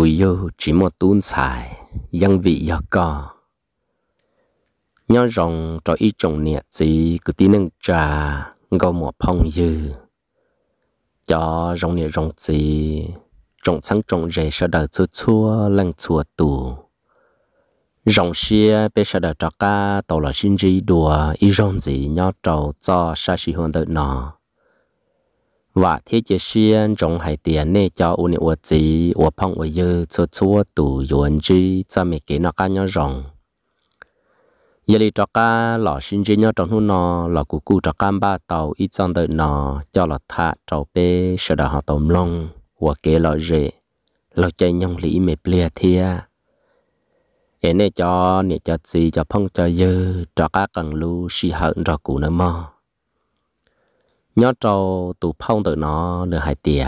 cùi yêu chỉ một tuôn xài dân vị giờ co nhau rồng cho ý trọng niệm gì cứ tin nâng trà gom một phong dư cho rồng niệm rồng gì trồng sáng trồng rể sợ đời chua chua lăng chua tù rồng xia bé sợ đời cho ca tàu là sinh gì đùa ý rồng gì nhau trầu cho sa si hồn đợi nó và thế chế xuyên trong hai tiền này cho u nè u chỉ u phong u dư cho chúa tù yuan chi cho mẹ kế nó cá nhau rồng giờ đi cho cá lọ sinh chi nhau trong hôn nó lọ cụ cụ cho cá ba tàu ít trong đời nó cho lọ thả trâu bê sợ đào họ tôm lông u kế lọ rễ lọ chạy nhông lý mẹ plea thia em nè cho nị cho gì cho phong cho dư cho cá cần lu xì hận cho cụ nó mò nhớ trâu tụ phong tự nó lừa hai tìa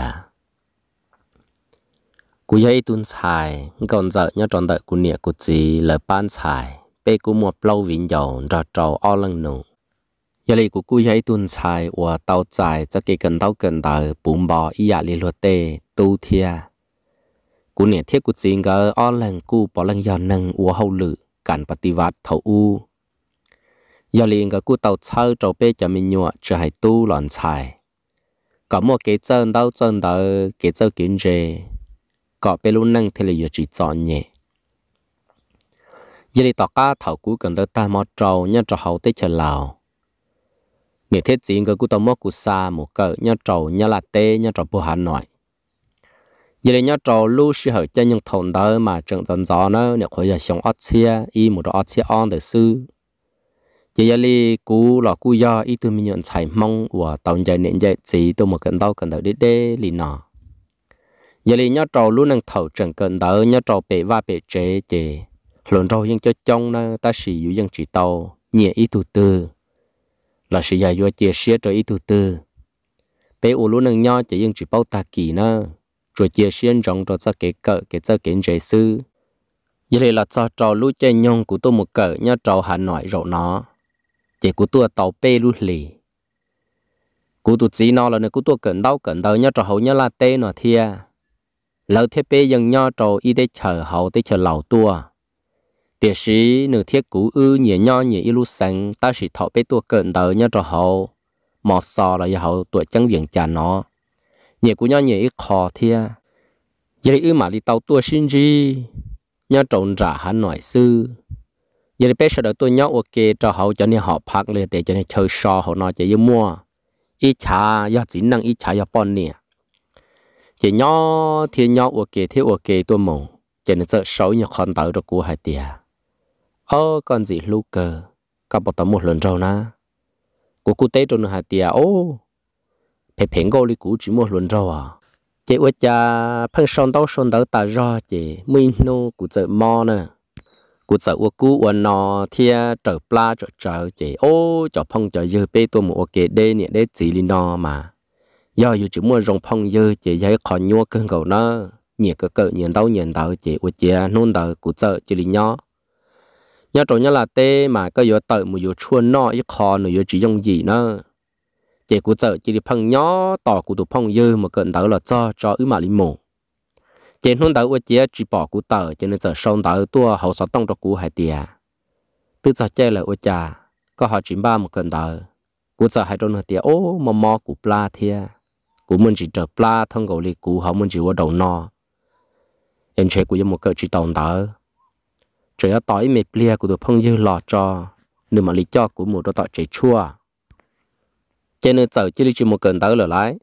cú dây tuôn xài còn giờ nhớ tròn đợi cú nịa cú chỉ lời ban xài bê cú một lâu vĩnh dầu ra trâu o lăng nụ giờ lì cú cú dây tuân xài và tàu xài cho kỳ cần tàu cần tờ bùm bò y dạ lì luật tê tu thia cú nịa thiết cú chỉ ngờ o lăng cú bỏ lăng dò nâng ua hậu lự cản bát tì vạt u giờ liền cái cú tàu chơi trâu bê cho mình nhựa chỉ hay tu loạn xài có một cái chân đau chân đau cái chân kiến rề có bê luôn nâng thì là giờ chỉ chọn nhẹ giờ đi tọt cá thầu cú cần tới ta mót trâu nhá trâu hậu tới chờ lào nghệ thiết chiến cái cú tàu mót cú xa một cỡ nhá trâu nhá là tê nhá trâu bù hà nội giờ đi nhá trâu lu sư hở cho những thôn đó mà trận dần gió nó nếu khối giờ sống ót xia y một đó ót xia on được sư chỉ là li cú là cú do ít tụi mình nhận chạy mong và tàu chạy nện chạy chỉ tôi một cần tàu cần tàu đế đế li nọ giờ li nhớ trâu luôn năng thầu trần cần tàu nhớ trâu bể va bể chế chế lần trâu nhưng cho trong nó ta sử dụng dân chỉ tàu nhẹ ít tụi tư là sử dụng cho chia sẻ cho ít tụi tư bể u luôn năng nhớ chỉ dân chỉ bao ta kỳ nữa rồi chia sẻ trong cho cho cái cỡ cái cho kiến chế sư giờ li là cho trâu lú chơi nhong của tôi một cỡ nhớ trâu hà nội rộng nó chỉ của tôi tàu bê luôn lì của tôi chỉ nó là nữa của tôi cần đau cần đau nhớ trò hậu nhớ là tê nó thia lỡ thiết bê dần nhớ trò y để chờ hậu để chờ lầu tua, tiếc sĩ nửa thiết cũ ư nhẹ nho nhẹ y lu sáng ta sĩ thọ bê tôi cần đau nhớ trò hậu mò sò là giờ hậu tuổi chẳng diện chả nó nhẹ của nho nhẹ y khó thia giờ ư mà đi tàu tua sinh gì nhớ trộn rả hắn nội sư giờ bé bây giờ tôi nhóc ok cho họ cho nên họ phát lên để cho nên chơi so họ nói chỉ mua ít cha do chỉ năng ít cha do bọn nè chỉ nhớ thì nhớ ok thì ok tôi mù cho nên sợ xấu như con tàu được của hai tia ô con gì lu cơ các bọn tao một lần rồi na của cụ tế rồi hai tia ô phải phèn gô đi cũ chỉ một lần rồi à chỉ ước cha phân son đâu son đâu ta do chỉ mình nô của chợ mò nè cụ sợ ô cú ô nọ thia trở pla trở trở chỉ ô trở phong trở dư pe tôi một ok đê nè đê chỉ linh nọ mà do dù chỉ mua rong phong dư chỉ thấy khó nhua cơn cầu nó nhiệt cơ cơ nhận đâu nhận đâu chỉ ô chỉ nôn đâu cụ sợ chỉ linh nhỏ nhớ trộn nhớ là tê mà có yếu tự một yếu chua nọ yếu khó nọ yếu chỉ dùng gì nữa chỉ cụ sợ chỉ đi phong nhỏ tỏ cụ tụ phong dư mà cơn đâu là cho cho ứ mà linh mồ trên nông đầu của chị chỉ bỏ cú tờ cho nên giờ sông đầu tua hậu sáu tông cho cú hai tiền từ giờ chơi là của cha có họ chỉ ba một cần tờ cú giờ hai đôi tiền ô mò mò cú pla thia cú mình chỉ chờ pla thông cầu li cú họ mình chỉ ở đầu no em chơi cú một cỡ chỉ tông tờ trời ở tối mệt lia cú được phong dư lò cho nếu mà lý cho cú một đôi tọt chơi chua trên nơi giờ chỉ đi chỉ một cần tờ là lái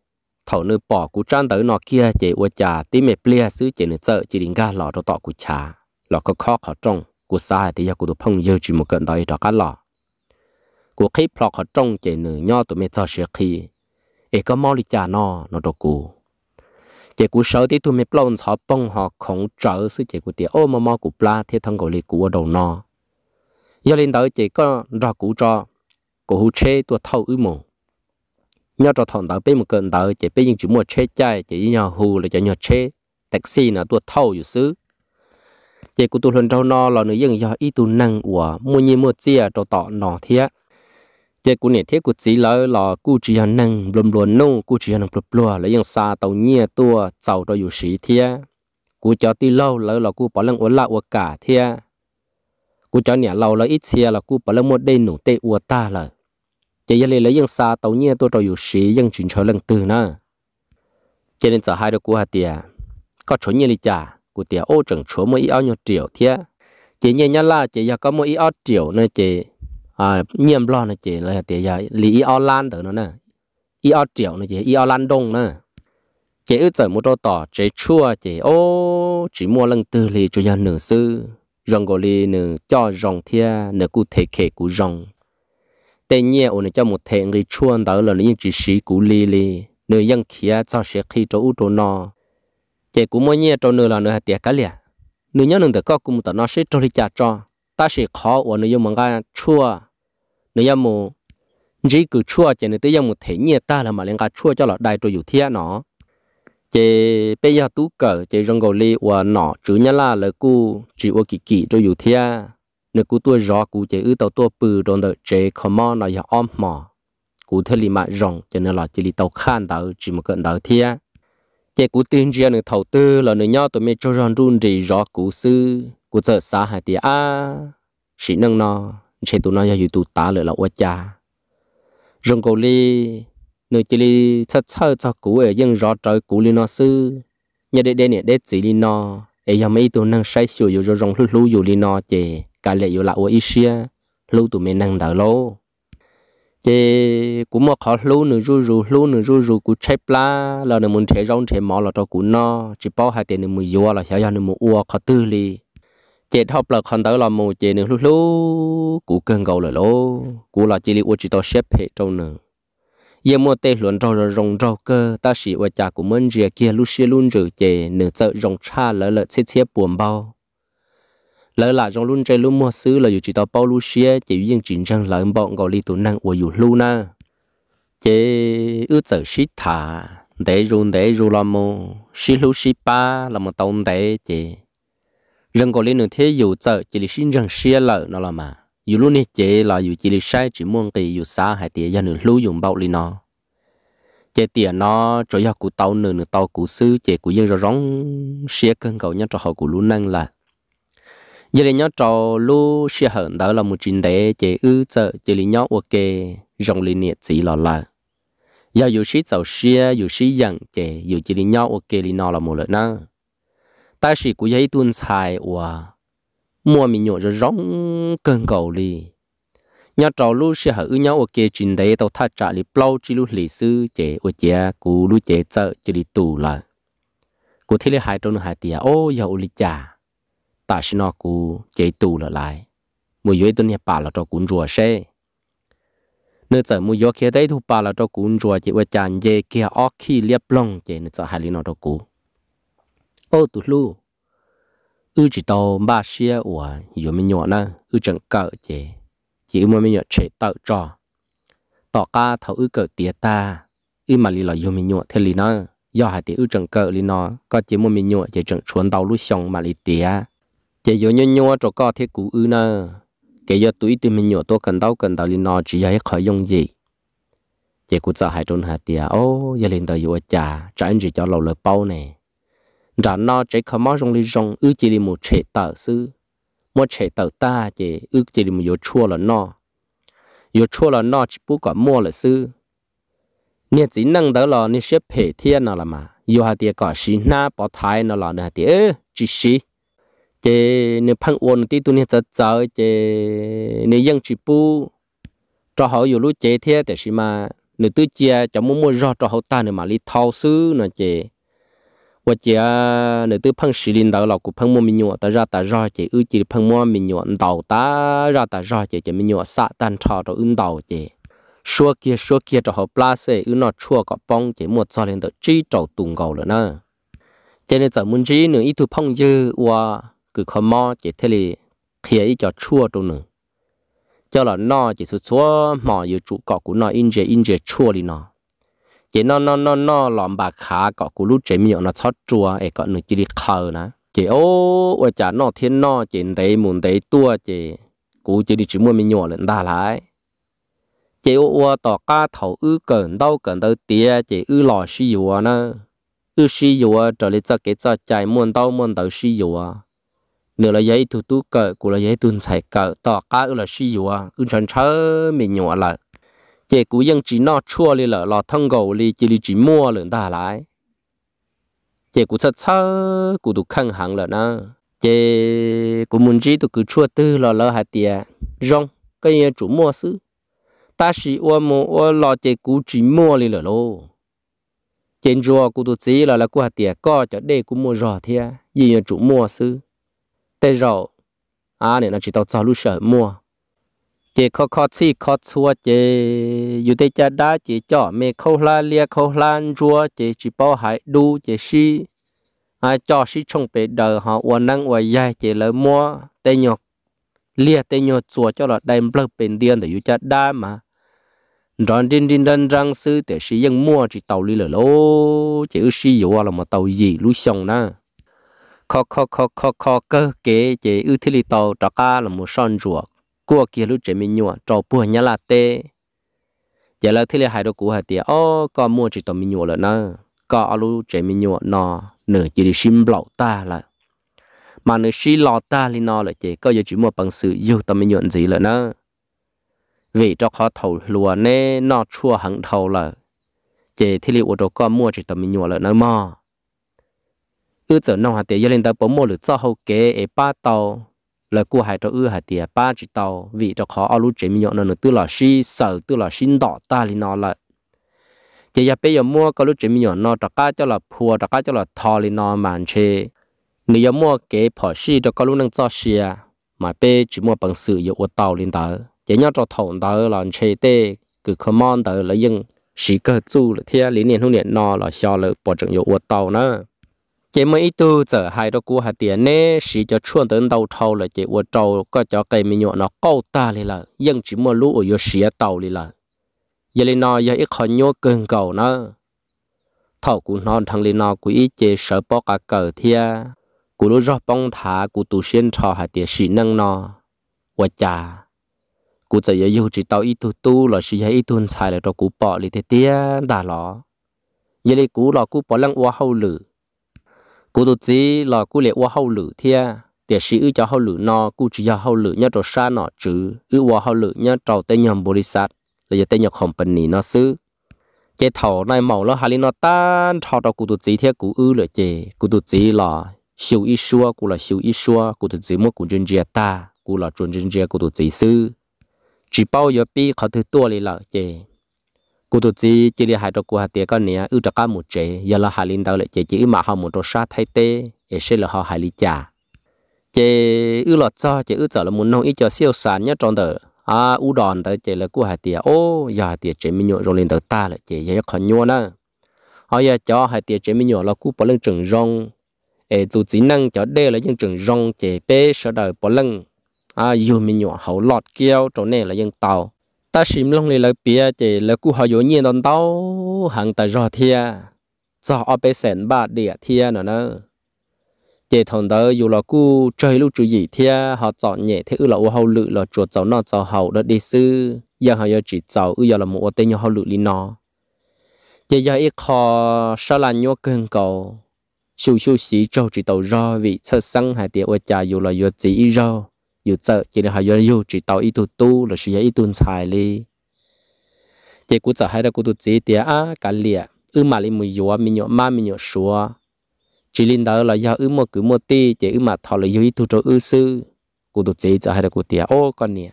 thầu nữ bỏ của trang tới nó kia chế ua trà tí mẹ plea xứ chế nữ sợ chỉ đình ga lọ cho tọ cú cha lọ có khó khó trông cú xa thì giờ cú đồ phong dơ chỉ một cận đói đó cá lọ cú khi plọ khó trông chế nữ nho tụi mẹ cho sẽ khi ê có mau đi trà nọ nó đồ cú chế cú sợ tí tụi mẹ plon họ bông họ khổng trở xứ chế cú tiệt ô mà mau cú pla thế thân gọi lì cú ở đầu nọ giờ lên tới chế có rọ cú cho cú hú chế tụi thâu ư mồ nhau trò thằng tao bên một cơn tao chỉ bên những chú mua xe chạy chỉ nhau hù là cho nhau xe taxi là tôi thâu tua thâu อยู่ xứ chỉ cụ tôi lần trâu no là nữ dân do ít tụ năng của mua nhiều mua chia à, trâu tọ nọ thế chỉ cụ này thế cụ chỉ là là cụ chỉ hàng năng lùm lùn nung à cụ chỉ hàng lùm lùn là dân xa tàu nhia à tua tàu trâu อยู่ sĩ thế cụ cho ti lâu là là cụ bảo lăng uốn lạ uốn cả thế cụ cho nhà lâu là ít chia là cụ bảo lăng một đây nổ tê uốn ta lỡ chỉ giờ lấy dân xa tàu nhiên tôi trâu yếu sĩ dân chuyển trở lần từ nữa cho nên giờ hai đứa của hà tiề có chỗ nhiên đi trả của tiề ô chẳng chỗ mới ao nhiều triệu thế chỉ nhiên nhá là chỉ giờ có mỗi ao triệu nữa chỉ à nhiệm lo nữa chỉ là tiề giờ lý ao lan tới nữa nè ao triệu nữa chỉ ao lan đông nữa chỉ ước giờ mua đồ tỏ chỉ chua chỉ ô chỉ mua lần từ lì cho nhà nữ sư rồng gọi là nửa cho rồng thia nửa cụ thể khệ của rồng tê nhẹ ổn cho một thể người chuan đó là những chỉ sĩ cũ li li nửa dân kia cho sẽ khi cho út nó chạy cũng mới nhẹ cho nơi là nơi hạt tiệt cá lẻ nửa nhớ nửa có cũng tao nó sẽ cho đi trả cho ta sẽ khó ổn nơi dùng mong cái chua nơi dân mù chỉ cứ chua chạy nơi tới dân một thể nhẹ ta là mà liên cái chua cho là đại cho dù thiên nó chế bây giờ tú cờ chế rong gò li và nọ chữ nhà là lời cu chỉ ô kỳ kỳ cho dù thia nếu cú tua gió cú chế ư tàu tua bự rồi đợi chế khó mò nó giờ om mò cú thế li mà rong cho nên là chỉ li tàu khan tàu chỉ một cận tàu thia chế cú tiên riêng được thầu tư là nữa nhau tụi mình cho rằng run rì gió cú sư cú sợ xa hai tia a sĩ nâng nó chế tụi nó giờ dù tụi ta lại là quá cha rong cầu li nếu chỉ li thật sơ cho cú ở dân gió trời cú li nó sư nhà để để nè để chỉ li nó ấy giờ mấy tụi năng say sưa dù rồi rong lú dù li nó chế cả lệ yêu là ô Asia lâu tụi mình năng đào lâu chế cũng một khó lâu nữa rú rú lâu nữa rú rú cũng chép la là nó muốn chế rong chế mỏ là cho cũng nó chỉ bảo hai tiền nên muốn yêu là hiểu nên muốn uo khó tư li chế học là con tới là một chế nữa lúc lúc cũng cần cầu là lô cũng là chỉ li uo chỉ to xếp hệ trong nữa ye mo tê luận rau rồi rong rau cơ ta sĩ uo cha cũng muốn gì kia lúc xưa luôn rồi chế nửa sợ rong cha lỡ lỡ chết chết buồn bao lỡ là trong luôn chơi luôn mua xứ là dù chỉ tao bao lu xia chỉ riêng chính trang là bọn gọi li tụ năng của dù lu na chế ước giờ shit thả để run để ru làm mô xí lu xí ba là một tông để chế rừng gọi li nửa thế dù giờ chỉ là xin rằng xia lỡ nó là mà dù luôn này chế là dù chỉ là sai chỉ muốn cái dù xa hay tiền dân nửa lu dùng bao li nó chế tiền nó cho ya cụ tàu nửa nửa tàu cụ xứ chế cụ dân rồi rong xia cần cầu nhá cho họ cụ lu năng là giờ thì nhớ trò lu xe hận đó là một chuyện để chế ư chợ chỉ lý nhớ ok dòng lý niệm chỉ là là giờ dù sĩ tàu xe dù sĩ dặn chế dù chỉ lý nhớ ok lý nó là một lợi na ta sĩ của giấy tuân sai và mua mình nhổ cho rong cơn cầu đi nhớ trò lu xe hở ư nhớ ok chuyện để tàu thắt chặt lý bao chỉ lu lịch sử chế ở chế cú lu chế chợ chỉ lý tù là cú thế lý hai trong hai tia ô giờ lịch chả ta xin nó cú chế tù là lại mùi dưới tôi nhà bà là cho cún rùa xe nữa giờ mùi gió kia đấy thu bà là cho cún rùa chỉ với chàng dê kia ó khi liệp long chế nữa giờ hai lý nó cho cú ô tụt lu ư chỉ tàu ba xe của dù mình nhọ na ư chẳng cờ chế chỉ mà mình nhọ chế tạo trò tỏ ca thấu ư cờ tía ta ư mà lý là dù mình nhỏ thế lý nó do hai tí ư chẳng cờ lý nó có chỉ mà mình nhọ chỉ chẳng chuẩn tàu lúc xong mà lý tía chỉ yếu nhau nhau cho có thiết cụ ư nè cái yếu tuổi từ mình nhỏ tôi cần đâu cần đâu liền nó chỉ là yếu khởi dụng gì chỉ cụ sợ hai trốn hạt tiệt ô giờ liền đời yếu chả trả anh chỉ cho lâu lời bao nè trả nó chỉ không mất trong lý rong ư chỉ là một chế tờ sư một chế tờ ta chỉ ư chỉ là một yếu chua là nó yếu chua là nó chỉ bù cả mua là sư nè chỉ nâng đỡ là nè xếp hệ thiên nó là mà yếu hạt tiệt cả xí na bỏ thái nó là nè hạt tiệt chỉ xí chế nếu phăng uốn tí tu nên chớ chớ chế nếu dân chỉ bu cho họ อยู่ lúc chế thế để xí mà nếu tư chia cho muốn mua rõ cho họ ta nếu mà lý thao sư nó chế và chế nếu tư phăng xí linh đạo lọc của phăng mua mình nhọ ta ra ta rõ chế ư chỉ phăng mua mình nhọ đầu ta ra ta rõ chế chế mình nhọ xạ tan thọ cho ứng đầu chế xua kia xua kia cho họ place ư nó chua có bong chế một cho lên tới chi trầu tùng gầu rồi nè cho nên giờ muốn chỉ nữa ít thu phong như và cứ khó mò chỉ thế li khía ý cho chua trong nữa cho là nó chỉ số số mò yêu chủ cọ của nó in chế in chế chua đi nó chỉ nó nó nó nó làm bà khá cọ của lúc chế miệng nó chót chua ấy cọ nữa chỉ đi khờ nè chỉ ô ôi chả nó thiên nó chỉ đấy muốn đấy tua chỉ cú chỉ đi chỉ mua mình nhỏ lên đà lại chỉ ô ô tỏ ca thầu ư gần đâu gần đâu tía chỉ ư lò xì yếu nè ư xì yếu trở lại cho cái cho chạy muốn đâu muốn đâu xì yếu nửa là giấy tu tu cỡ của là giấy tuân sai cỡ tỏ cá là si yếu à ưng chớ mình nhỏ lại chế cú dân chỉ nó chua li lợ lò thân gầu li chỉ li chỉ mua lợn ta lại chế cú thật chớ cú tu khăn hàng lợn à chế cú muốn chỉ tu cứ chua tư lò lợ hạt tiề rong cái nhà chủ mua xứ ta chỉ ô mua ô lò chế cú chỉ mua li lợ lô trên chùa cú tu chỉ là là cú hạt tiề co cho để cú mua rò thia gì nhà chủ mua xứ tê rổ à nên là chỉ tao cho lúc sợ mua chỉ khó khó chi khó chua chỉ dù tê cha đá chỉ cho mẹ khâu la lia khâu la chua chỉ chỉ bảo hải đu chỉ si à cho si trong bể đời họ uốn năng uốn dài chỉ lỡ mua tê nhọc lia tê nhọc chua cho là đem bơ bên điên để dù cha đá mà đón đinh đinh đan răng sư để mua chỉ tàu lì lỡ lô chỉ ư si dù à là mà tàu gì lúc sông na khó khó khó khó khó cơ kế chế ưu thế lý tàu đó ca là một son rùa cua kia lúc chế mình nhua trò bùa nhá là tê giờ là thế là hai đồ cú hai tiệt ô có mua chỉ tàu mình nhua là nó có ở lúc chế mình nhua nó nửa chỉ đi xin bảo ta là mà nửa xí lọ ta li nó là chế có giờ chỉ mua bằng sự yêu tàu mình nhua gì là nó vì cho khó thầu lùa nên nó chua hẳn thầu là chế thế là ô đồ có mua chỉ tàu mình nhua là nó mò ư chỗ nông hạt tiền lên tới bốn mươi lửa cho hậu kế ở ba tàu là cô hải cho ư hạt tiền ba chỉ tàu vì cho khó ao lúa chế mi nhọn nó tư là xí sở tư là xin đỏ ta lên nó lại chỉ giờ bây giờ mua cái lúa chế mi nhọn nó cho cá cho là phua cho cá cho là thò lên nó màn chê nếu giờ mua kế phở xí cho cái lúa năng cho xia à, mà bây chỉ mua bằng sự yêu tàu lên tới chỉ nhau cho thòng tới là chê tê cứ mang tới là dừng chỉ cơ chú là thiên lý niệm hữu niệm nó là xào là bỏ trận yêu tàu nữa chỉ mấy tu giờ hai đó cua hạt tiền nè chỉ cho chuồn tới đầu thâu là chỉ uo trâu có cho cây mình nhọ nó câu ta đi là nhưng chỉ mua lũ ở yo xía tàu đi là giờ lên nó giờ ít khó nhô cơn cầu nó thầu cũng non thằng lên nó cũng ít chế sợ bỏ cả cờ thia cú lũ rót bông thả cú tu xuyên trò hạt tiền xì nâng nó uo cha, cú giờ giờ yêu chỉ tàu ít tu tu là chỉ hay ít tuân xài là cho cú bỏ đi thế tia đã lọ giờ lên cú lọ cú bỏ lăng uo hậu lử cô tụt chỉ là cô lệ qua hậu lử thia để sĩ ư cho hậu lử nó cú chỉ cho hậu lử nhớ trò xa nó chứ ư qua hậu lử nhớ trò tên nhầm bồ sát là giờ tên nhầm không bình nỉ nó xứ chế thầu này màu nó hali nó tan thọ đó cô tụt chỉ thia cô ư là chế cô tụt chỉ là siêu ít xua cô là siêu ít xua cô tụt chỉ mất cô chân chia ta cô là chân chân chia cô tụt chỉ xứ chỉ bao giờ bi khó thứ tua lì là chế cụ tổ chức chỉ là hai trò cụ hạt tiệt con nè ưu trò cá một chế giờ là hai linh đạo lệ chế chỉ mà họ một trò sát thay tê để sẽ là họ hai lý trà chế ưu lọt cho chế ưu trở là muốn nông ít cho siêu sản nhất trong đời à ưu đòn tới chế là cụ hạt tiệt ô giờ hạt tiệt chế mình nhộn rồi lên đầu ta lại chế giờ khó nhua nữa họ giờ cho hạt tiệt chế mình nhộn là cụ bỏ lên trường rong ê tụ chỉ năng cho đê là những trường rong chế bê sợ đời bỏ lên à dù mình nhộn hậu lọt kêu trong này là những tàu ta xím lòng lì lỡ bia chỉ lỡ cú họ yếu nhiên đòn tao hàng ta rò thia cho ở bên sẹn ba địa thia nữa nữa chỉ thằng đó dù là cú chơi lúc chủ gì thia họ chọn nhẹ thế ư là ô hậu lự là chuột cháu nọ cháu hậu đó đi sư giờ họ giờ chỉ cháu ư giờ là một tên nhau hậu lự lì nó chế giờ ít khó sao là nhau cơn cầu xu xu xí trâu chỉ tàu rò vì sợ sang hai tiệt ô cha dù là yếu chỉ rau อยู่เจอจีนหายอยู่จีเตาอีตุตู้หรือชีอีตุนชายลีเจกูจะให้เรากูตุจีเตียอากันเลียอือมาลิมุยัวมิโยมามิโยชัวจีลินเดอร์เราอยากอือมัวกือมัวตีเจอือมาทอเลยอยู่อีตุโจอือซื้อกูตุจีจะให้เรากูเตียโอ้ก่อนเนี่ย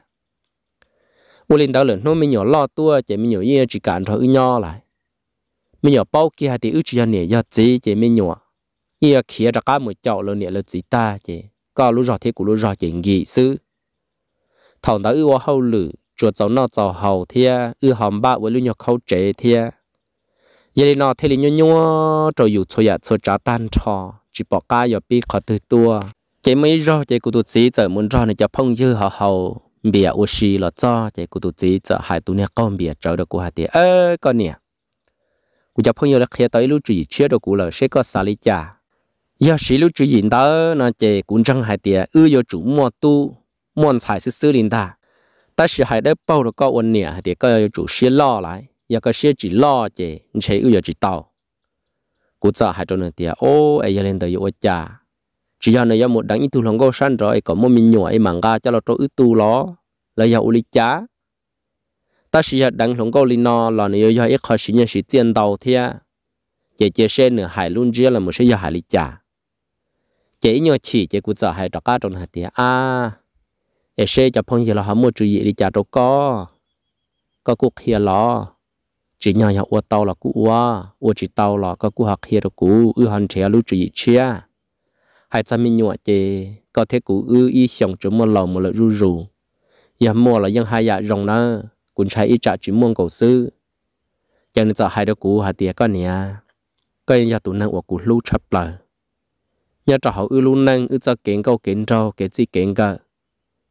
วุลินเดอร์เลยโน้มิโยล่อตัวเจมิโยเย่จีการทออือย่อไหลมิโยเป้าเกียร์ตีอือจีเนี่ยยอดจีเจมิโยเย่เขียจะก้ามือเจาะเลยเนี่ยเลยจีตาเจ có lũ rọ thế của lũ rọ chỉ nghĩ sư thằng đó ưu hậu lử chuột cháu nó cháu hậu thia ưu hòm ba với lũ nhọc khâu trẻ thia giờ đi nó thế li nhô nhô rồi dù cho ya dạ cho trả tan trò chỉ bỏ cá giờ bị khó từ tua chỉ mấy rọ chỉ của tụi sĩ giờ muốn rọ này cho phong dư họ hậu bịa ô xì là cho chỉ của tụi sĩ giờ hai tụi nè con bịa trở được của hai tiệt ơ con nè của cho phong dư là khi tới lũ chỉ chia được của là sẽ có xả lý chả giờ xí lúc chú nhìn đó, nó chè cũng chẳng hay tiệt ư giờ chủ mua tu mua xài sư sư linh ta ta xí hại đấy bao được có ôn nè hại tiệt có giờ chủ xí lo lại giờ có xí chỉ lo chè chế ư giờ chỉ tàu cú sợ hại cho nó tiệt ô ấy giờ lên tới giờ cha chỉ giờ này giờ một đằng ít tu lòng go san rồi có một mình nhỏ ấy mảng ga cho nó cho ít tu lo là giờ uli cha ta xí hại đằng lòng go linh nó là này giờ ít khó xí nhân xí tiền đầu thiệt chế chế xe nửa hải luôn chưa là một số giờ hải lý cha chế nhỏ chỉ chế cụ sợ hay trọc cá trong hạt thì à để xe cho phong gì là họ mua chú ý đi chả đâu có có cụ kia lo chỉ nhỏ nhỏ uo tàu là cụ uo uo chỉ tàu là có cụ học kia đâu cụ ư hòn trẻ lúc chú ý chia hay cho mình nhỏ chế có thể cụ ư y xong chỗ mua lòng một lợi rù rù nhà mua là dân hai dạ rồng nữa cũng chạy ít trả chỉ mua cầu sư chẳng được cho hai đâu cụ hạt thì có nè có giờ tụi năng uo cụ lưu chấp lời nhớ trò hậu ư lu năng ư cho kiến câu kiến trâu kiến gì kiến cả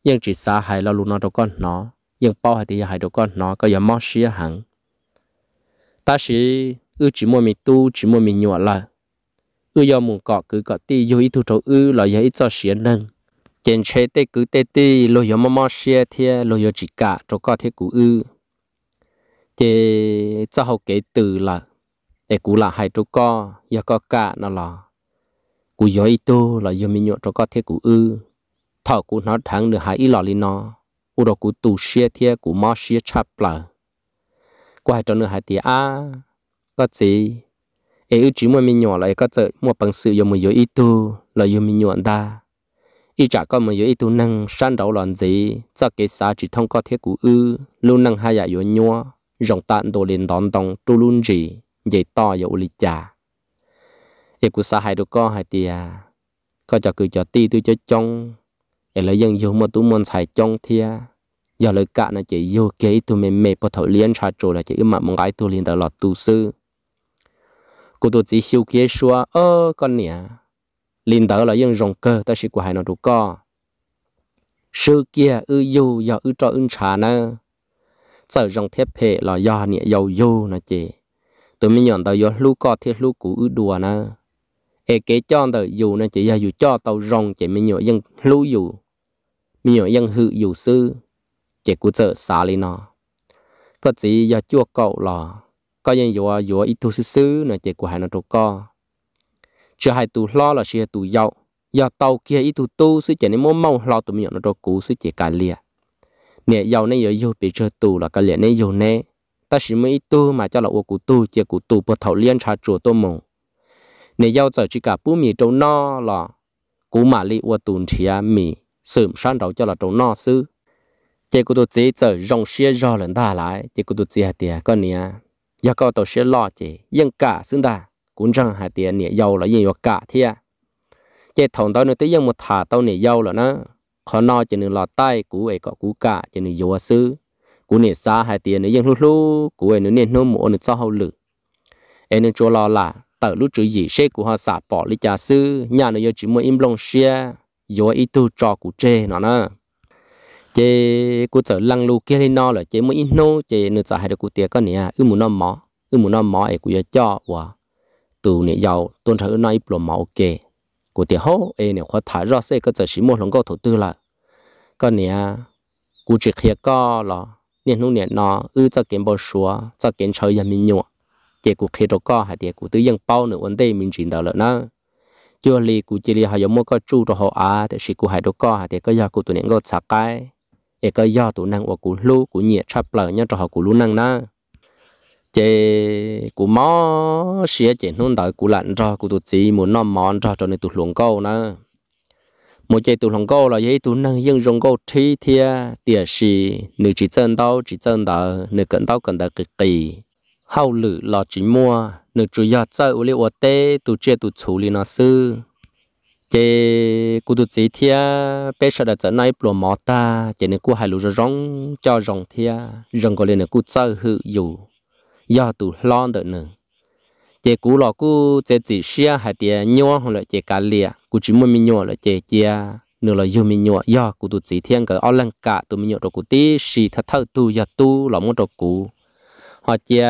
nhưng chỉ xa hại là luôn nó đâu con nó nhưng bao hại thì hại đâu con nó có giờ mất xí hẳn ta xí ư chỉ mua mì tu chỉ mua mì nhụa là ư do mùng cọ cứ cọ ti yêu ít thu trâu ư là giờ ít cho xí năng trên chế tê cứ tê ti lo giờ mót mót xí thì lo giờ chỉ cả trâu cọ thế cũ ư chế cho hậu kế từ là để cũ là hại trâu cọ giờ có cả nó là cú gió ít tô là do mình nhộn cho có thế cú ư thọ cú nó thắng được hai ít lọ lên nó u đó cú tù xe thia cú mò xe chắp là cú hai cho nữa hai tia a có gì ấy ư chỉ mua mình nhộn lại có sợ mua bằng sự do mình gió ít tô là do mình nhộn ta ý chả có mình gió ít tô năng san đầu lòn gì cho cái xã chỉ thông có thế cú ư luôn năng hai dạ gió nhua rồng tạn đồ lên đón đồng tu luôn gì vậy to dầu lịch chả giờ của xã hải đồ co hải tìa à, co cho cứ cho ti tôi cho trong giờ lấy dân dùng mà tụi mình xài trong thia giờ lấy cả nó chỉ vô kế tụi mình mệt bắt đầu liên trà trộn là chỉ mà một gái tụi liên đó là tu sư cô tôi chỉ siêu kia xua ơ con nè liên đó là dân rồng cơ ta sĩ của hải nó đồ co sư kia ư dù giờ ư cho ư trà nè sợ rồng thép hệ là do nè dầu dù nó chỉ tụi mình nhận tới do lú co thiết lú cũ ư đùa nè e kế cho tờ dù nên chỉ là dù cho tàu rong chỉ mình nhỏ dân lưu dù mình nhỏ dân hư dù sư chỉ cú sợ xả lên nó có chỉ là chua cậu lò có dân dù à, dù à, ít thu sư sư nên chỉ của hai nó trâu co chưa hai tù lo là chưa tù dậu giờ tàu kia ít tù tu sư chỉ nên muốn mau lo tụi mình nó trâu cú sư chỉ cả lìa nè giàu này giờ dù bị chơi tù là cái lìa này dù nè ta chỉ mới ít tu mà cho là ô cú tu chỉ cú tu bớt thầu liên trà chùa tôi mông nếu giàu giờ chỉ cả bố mì trâu no là cú mà li ua tùn thia mì sớm sáng đầu cho là trâu no xứ. chỉ có tôi chỉ giờ rong xe do lần ta lại chỉ có tôi chỉ hạt tiền con nè giờ có tôi sẽ lo chỉ yên cả xứng ta cũng chẳng hạt tiền nè giàu là yên cả thia chỉ thằng tao nữa tới yên một thả tao nè giàu là nó khó no chỉ nên lọt tay cú ấy có cú cả chỉ nên dùa sư cú nè xa hạt tiền nửa yên lu lu cú ấy nửa nè nôm một nửa sao hậu lử em nên chỗ lo là tờ lúc chữ gì xe của họ xả bỏ lý trà sư nhà nó giờ chỉ mua im lông xe rồi ít tu trò của chê nó nè chê của sở lăng lu kia thì nó là chê mua in nô chê nửa xả hai được của tiệc con nè ư muốn nó mỏ ư muốn nó mỏ ấy của giờ cho và từ nè giàu tôn thờ nó ít lò máu kề của tiệc hố ấy nè khó thả ra xe có sở chỉ mua lòng có thổ tư là con nè của chuyện kia co là nên lúc nè nó ư cho kiến bao số cho kiến chơi nhà mình nhộn chỉ cụ khi đó có hay chỉ của tư dân bao nữa vấn đề mình chuyển đầu lợn nó chưa li cụ chỉ li họ giống có chu đó họ á thì sĩ cụ hay đó có hay chỉ có do của tụi những cái sạc cái để có do tụi năng của của lu của nhiệt chắp lợn nhớ cho họ của lu năng nó chế cụ mó xía chỉ nôn đời cụ lạnh rồi cụ tụi gì muốn nom món rồi cho nên tụi luồng câu nó một chế tụ luồng câu là giấy tụ năng dân rong câu thi thia tiệt sĩ nữ chỉ chân đau chỉ chân đỡ nữ cận đau cận đỡ cực kỳ hầu lử lò chỉ mua nữ chủ yếu chơi uli ô tê tu chia tu chủ li nó sư chế cụ tu chỉ thia bé sợ đặt này bùa mỏ ta chế nữ cụ hai lũ rong cho rong thia rong có liên nữ cụ chơi hự dù do tu lon đợi nữ chế cụ lò cụ chế chỉ xia hai tia nhua hoặc là chế cá lìa cú chỉ mua mi nhua là chế chia nửa là yêu mi nhua do cú tu chỉ thiên cái ao lăng cả tu mi nhua đồ cú tí xì thật thơ tu giờ tu là muốn đồ cú họ chia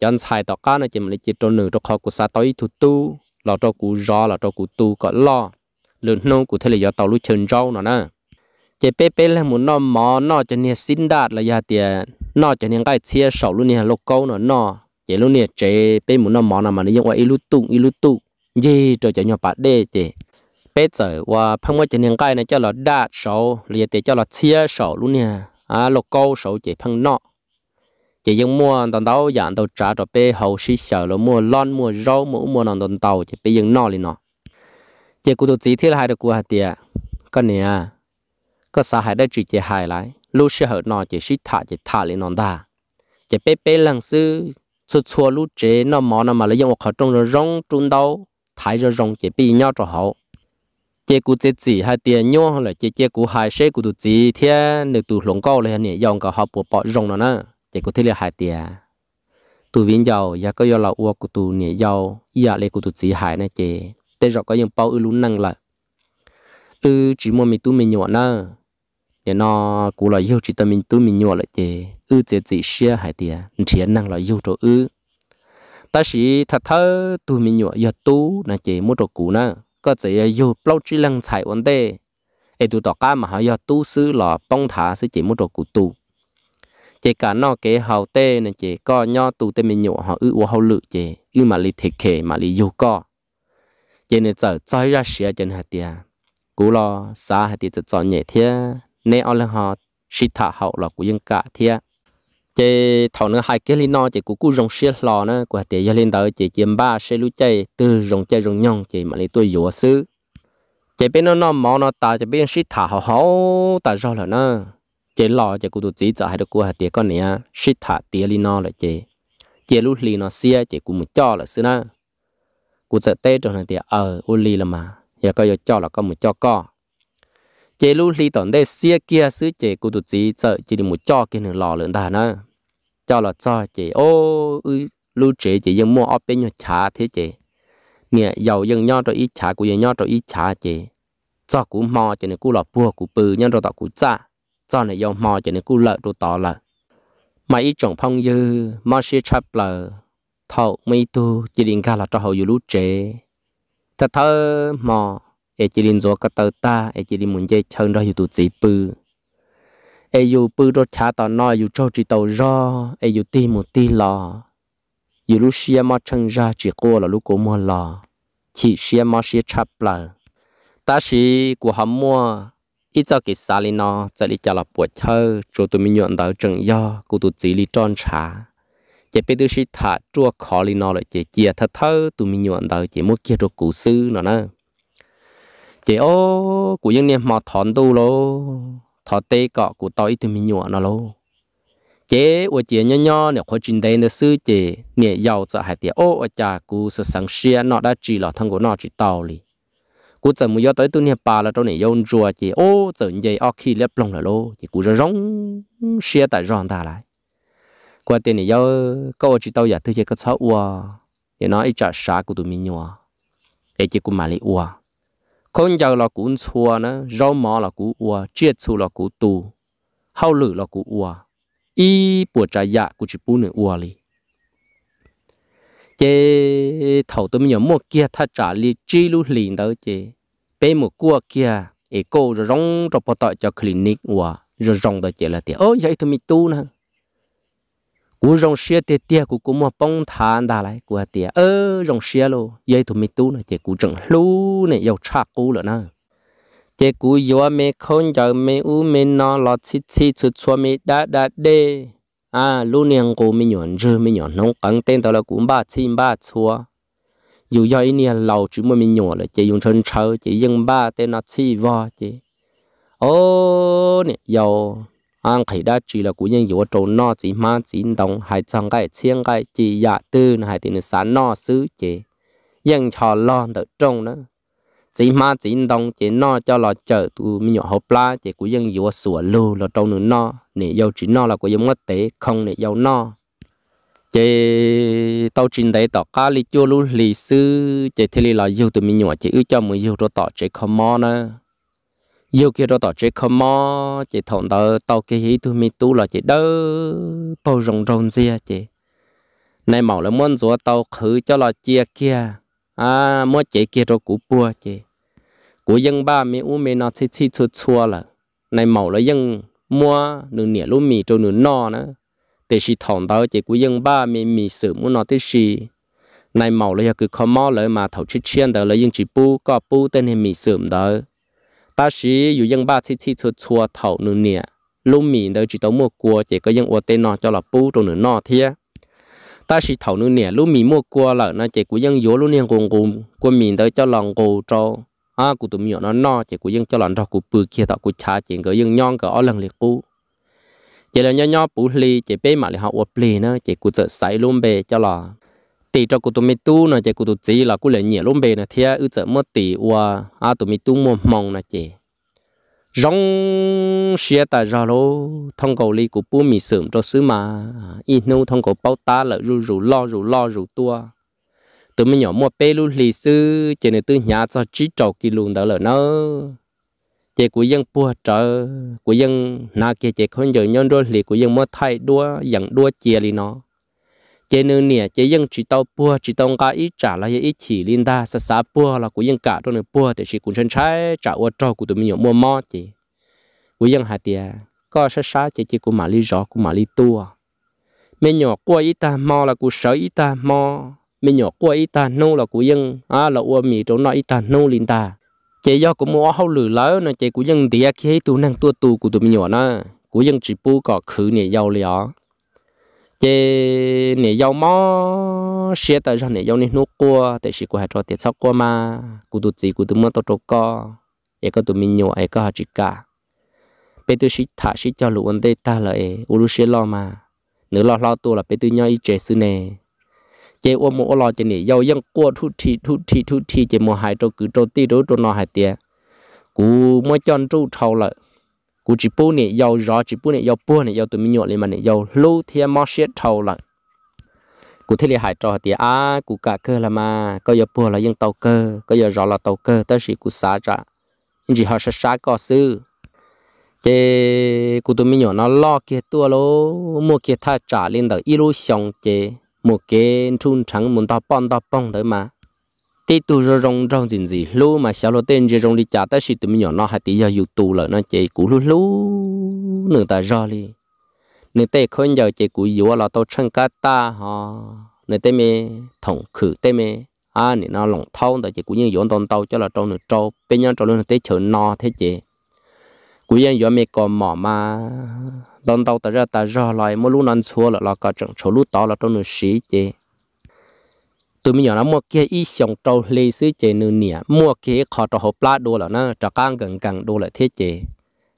chọn xài tỏ cá nó chỉ mình chỉ trôn nửa trong kho của sa tối thu tu lò cho cụ gió lò cho cụ tu có lo lượn nông của thế là do tàu lũ chân rau nó nè chế bé bé là muốn nó mò nó cho nên xin đạt là giờ tiền nó cho nên cái chia sầu luôn nè lô câu nó nó chỉ luôn nè chế bé muốn nó mò nào mà nó giống qua ilu tu ilu tu gì cho cho nhau bắt đê chế bé giờ qua phong qua cho nên cái này cho là đạt sầu là giờ tiền cho là chia sầu luôn nè à lô câu sầu chỉ phong nọ chỉ dùng mua tàu tàu dạng tàu trả cho bê hậu sĩ sở rồi mua lon mua rau mua mua nòng tàu tàu chỉ bây giờ nọ lên nọ chỉ cụ tổ chỉ thiết hai được cụ hạt tiệt cái này à có xã hải đây chỉ chỉ hải lại lúc xí hở nọ chỉ xí thả chỉ thả lên nó ta chỉ bê bê lần sư xuất chua lúc chế nó mỏ nó mà lấy dùng khẩu trong rồi rong trung đâu thái rồi rong chỉ bị nhau cho hậu chỉ cụ chỉ chỉ hai tiệt nhau là chỉ chỉ cụ hải sẽ cụ tổ chỉ thiết được tụ lồng câu này dùng cái hộp bộ bỏ rong nó nữa chỉ có thể là hại tiền tu viên giàu giờ có do là uo của tu nhẹ giàu giờ lấy của tu chỉ hại này chị tê rồi có những bao ư lún năng là ư chỉ mua mình tu mình nhọ nơ để nó cũng là yêu chỉ tâm mình tu mình nhọ là chị ư chỉ chỉ xia hại tiền chỉ năng là yêu cho ư ta chỉ thật thơ tu mình nhọ giờ tu là chị mua đồ cũ nơ có chỉ yêu bao chỉ lăng chạy vấn đề ai tu tỏ cá mà họ giờ tu sư là bông thả sẽ chỉ mua đồ cũ tu chỉ cả nó cái hậu tê này chỉ có nho tụ tê mình nhổ họ ư u hậu lự chỉ ư mà li thiệt khề mà li yêu co chỉ nên trở chơi ra sửa chân hạt tia cú lo xa hạt tia trở chọn nhẹ thia nè ở lên họ sĩ thả hậu là của dân cả thia chỉ thầu nữa hai cái li nó chỉ cú cú rồng sửa lò nữa của hạt tia gia lên tới chỉ chiếm ba sẽ lũ chơi từ rồng chơi rồng nhong chỉ mà li tôi dỗ xứ chỉ bên nó nó mò nó ta chỉ bên sĩ thả hậu hậu ta rồi là nữa chế lò chế cụ tụ chỉ cho hai đứa cua hạt tiệt con này shit thả tiệt li nó là chế chế lúc li nó xia chế cụ một cho là xưa na cụ sợ tê trong này tiệt ờ ô li là mà giờ coi giờ cho là có một cho co chế lúc li tổn đây xia kia xứ chế cụ tụ chỉ sợ chỉ được một cho kia nửa lò lợn ta na, cho là cho chế ô ư chế chế dân mua ở bên nhà chả thế chế nghe giàu dân nhau rồi ít chả của dân nhau rồi ít chả chế cho cụ mò chế này cụ là bùa cụ bự nhau rồi tao cụ cha cho này dòng mò cho nên cú lợi đồ tỏ là mà ý chồng phong dư mò sĩ chấp là thọ mi tu chỉ định cả là cho hậu dù lú trẻ thật thơ mò e chỉ định rồi cái tờ ta e chỉ định muốn chơi chân đó dù tụ chỉ bự e dù bự đó chả tao nói dù cho chỉ tàu ro e dù ti một ti lò dù lú xia mò chân ra chỉ cô là lú cố mò lò chỉ xia mò xia chấp là ta sĩ của họ mua ít cho cái xa lên nó chạy đi cho là buổi thơ cho tụi mình nhận đỡ trừng do cô tụi chỉ đi tròn trả chỉ biết đứa sĩ thả chua khó lên nó lại chỉ chia thật thơ tụi mình nhận đỡ chỉ mua kia rồi cụ sư nó nè chỉ ô cụ những niệm mò thọn tu lô thọ tê cọ cụ tôi tụi mình nhận nó lô chỉ ô chế nhỏ nhỏ nếu có chuyện đấy nữa sư chỉ nhẹ giàu sợ hại tiệt ô ô chả cụ sẽ sáng xia nó đã chỉ là thằng của nó chỉ tàu li cú giờ mua tới tôi nè bà là tôi nè yon chùa chỉ ô giờ như ô khi lép lòng là lô chỉ cú rong rong xe tại rong ta lại qua tiền này yon câu chỉ tao giả thứ chỉ có sáu ua để nói ít trả sá của tụi mình nhua để chỉ cú mà lấy ua không giờ là cú chùa nữa rau mỏ là cú ua chia chù là cú tù hao lử là cú ua y bùa trả giả cú chỉ bù được ua li chế thầu tôi nhớ mua kia thà trả li chi lu liền đó chế bé một cua kia ấy cô rồi rong rồi bỏ tại cho clinic qua, rồi rong đó chế là tiền ơi vậy tôi mi tu nè cú rong xe tiền tiền cú cú mua bông than đà lại cú tiền ơi rong xe lo vậy tôi mi tu nè chế cú chẳng lu nè yêu cha cú rồi nè chế cú gió mê không giờ mê u mê nó lọt chít chít chút chuột mê đá đá đê à lu niang cô mi nhọn rơ mi nhọn nóng cắn tên tao là cũng ba chim ba chua dù do ý nia lầu chú mà mi nhọn là chỉ dùng chân chờ chỉ dùng ba tên nó chi vo chỉ ô nè dầu anh khỉ đã chỉ là cũng nhân dù trốn nó chỉ má chỉ đồng hai trăm cái chiên cái chỉ dạ tư hai tiền sản nó xứ chỉ dân trò lo được trong nữa chỉ mà chỉ đông chỉ no cho là chờ tụ mình nhọ hộp la chỉ cũng dân dịu sủa lù là trong nữa no nè dầu chỉ no là của dân ngất tế không nè dầu no chỉ tàu chỉ đấy tàu cá li chua lu lì sư chỉ thế li là dầu tụ mình nhọ chỉ ư cho mới dầu đó tàu chỉ không mò nữa dầu kia đó tàu chỉ không mò chỉ thằng đó tàu kia hí tụ mình tu là chỉ đỡ bao rồng rồng gì à chỉ này mỏ là muốn rửa tàu khử cho là chia kia อาเมื่อเจเกิดกูปัวเจกูยังบ้าไม่อู้ไม่นอนที่ชุดชัวละ ในหมาแล้วยังมัวหนึ่งเหนียลุ่มีตจนหนึ่งนอนนะ แต่ชีถองเตาเจกูยังบ้าไม่มีสื่อมุนอนที่ชีในหมาแล้วยังคือขโมยเลยมาถูกชิดเชียนเดแล้วยังจีปูก็ปูแต่ในมีสื่อมเดาตาชีอยู่ยังบ้าที่ชุดชัวถูกหนึ่งเหนียลุ่มีเดาจีตัวมัวกลัวเจ ก็ยังอวดเตนนอนจะหลับปูจนหนึ่งนอนเทีย ta chỉ thầu nữa nè lúc mình mua qua là nó chỉ cũng vẫn dỗ lúc nè cùng cùng của mình tới cho lòng cô cho à của tụi mình nó no chỉ cũng vẫn cho lòng cho của bự kia tao của cha chỉ cái vẫn nhon cả ở lần liệt cũ chỉ là nhon nhon bự lì chỉ bé mà lại học uất lì nữa chỉ của sợ sấy luôn bề cho là tỷ cho của tụi mình tu nè chỉ của tụi chỉ là của lại nhẹ luôn bề nè thea ở sợ mất tỷ qua à tụi mình tu mồm mong nè chỉ rong xia ta ra lô thông cầu ly của bố mì sườm cho xứ mà ít nu thông cầu bao tá là rù rù lo rù lo rù tua tụi mình nhỏ mua bê lu lì sư chỉ nên từ nhà cho chỉ trầu kỳ luôn đó là nó chỉ của dân bùa trợ của dân na kia chỉ không giờ nhân rồi lì của dân mua thay đua dặn đua chia lì nó chế nương nè chế dân chỉ tàu bùa chỉ tông cả ít trả là ít chỉ linh ta sa sa bùa là cũng dân cả đôi nửa bùa để chỉ cũng chân trái trả ô trâu của tụi mình nhộn mua mò chỉ, của dân hạt tiề có sa sa chế chỉ của mà lý rõ của mà lý tua mẹ nhỏ qua ít ta mò là cũng sở ít ta mò mẹ nhỏ qua ít ta nô là cũng dân à là ô mì trong nói ít ta nô linh ta chế do của mua hậu lử lớn nè chế của dân địa khi tụ năng tua tụ của tụi mình nhộn nè của dân chỉ bùa có khử nè giàu liỏ chế nè dầu mỏ, xe tới cho nè dầu nè nô cua tại sĩ của hai trò tiệt sau cua mà cụ tụt gì cụ tụt mưa tao trâu co ấy có tụi mình nhiều ấy có học chỉ cả bây giờ sĩ thả sĩ cho lũ anh đây ta ai, u lu xe lo mà nữa lo lo tôi là bây giờ nhau ý chế sư nè chế ôm mồ lo chế nè dầu dân cua thu thì thu thì thu thì chế mồ hai trâu cứ trâu ti đối trâu nọ hai tiệt cú mới chọn trâu thâu lại cú chỉ bố này giàu rõ chỉ bố này giàu bố này giàu tụi mình nhọ lên mà này giàu lâu thì em mất chết thầu lại cụ thế là hải trò thì à, cú cả cơ là mà có giờ bùa là dân tàu cơ có giờ rõ là tàu cơ tới sĩ cú xả ra, nhưng chỉ họ sẽ xả có sư chế cú tụi mình nhọ nó lo kia tua lô mua kia tha trả lên đầu, đời lô xong chế mua cái thun trắng muốn tao bong tao bong tới mà tí tu rồi rong rong gì gì lú mà sao lo tên gì rong đi chả tới xịt tụi mình nhỏ nó hay tí giờ dù tu là nó chạy cú lú lú nửa ta rò đi nửa tê khôn giờ chạy cú yếu là tao chân cá ta ha nửa tê mê thòng khử tê mê à nửa nó lòng thâu tại chạy cú như yếu tông tàu cho là trâu nửa trâu bên nhau trâu luôn tê chờ no thế chạy cú yên yếu mê còn mỏ mà tông tàu ta ra ta rò lại mỗi lúc năn xua là là cả trận số lúc to là trâu nửa xí chị tụi mình nhỏ nó mua kia ít xong trâu lấy xứ chế nửa nè mua kia khó trò hộp lá đồ là nó trò cang gần gần đồ là thế chế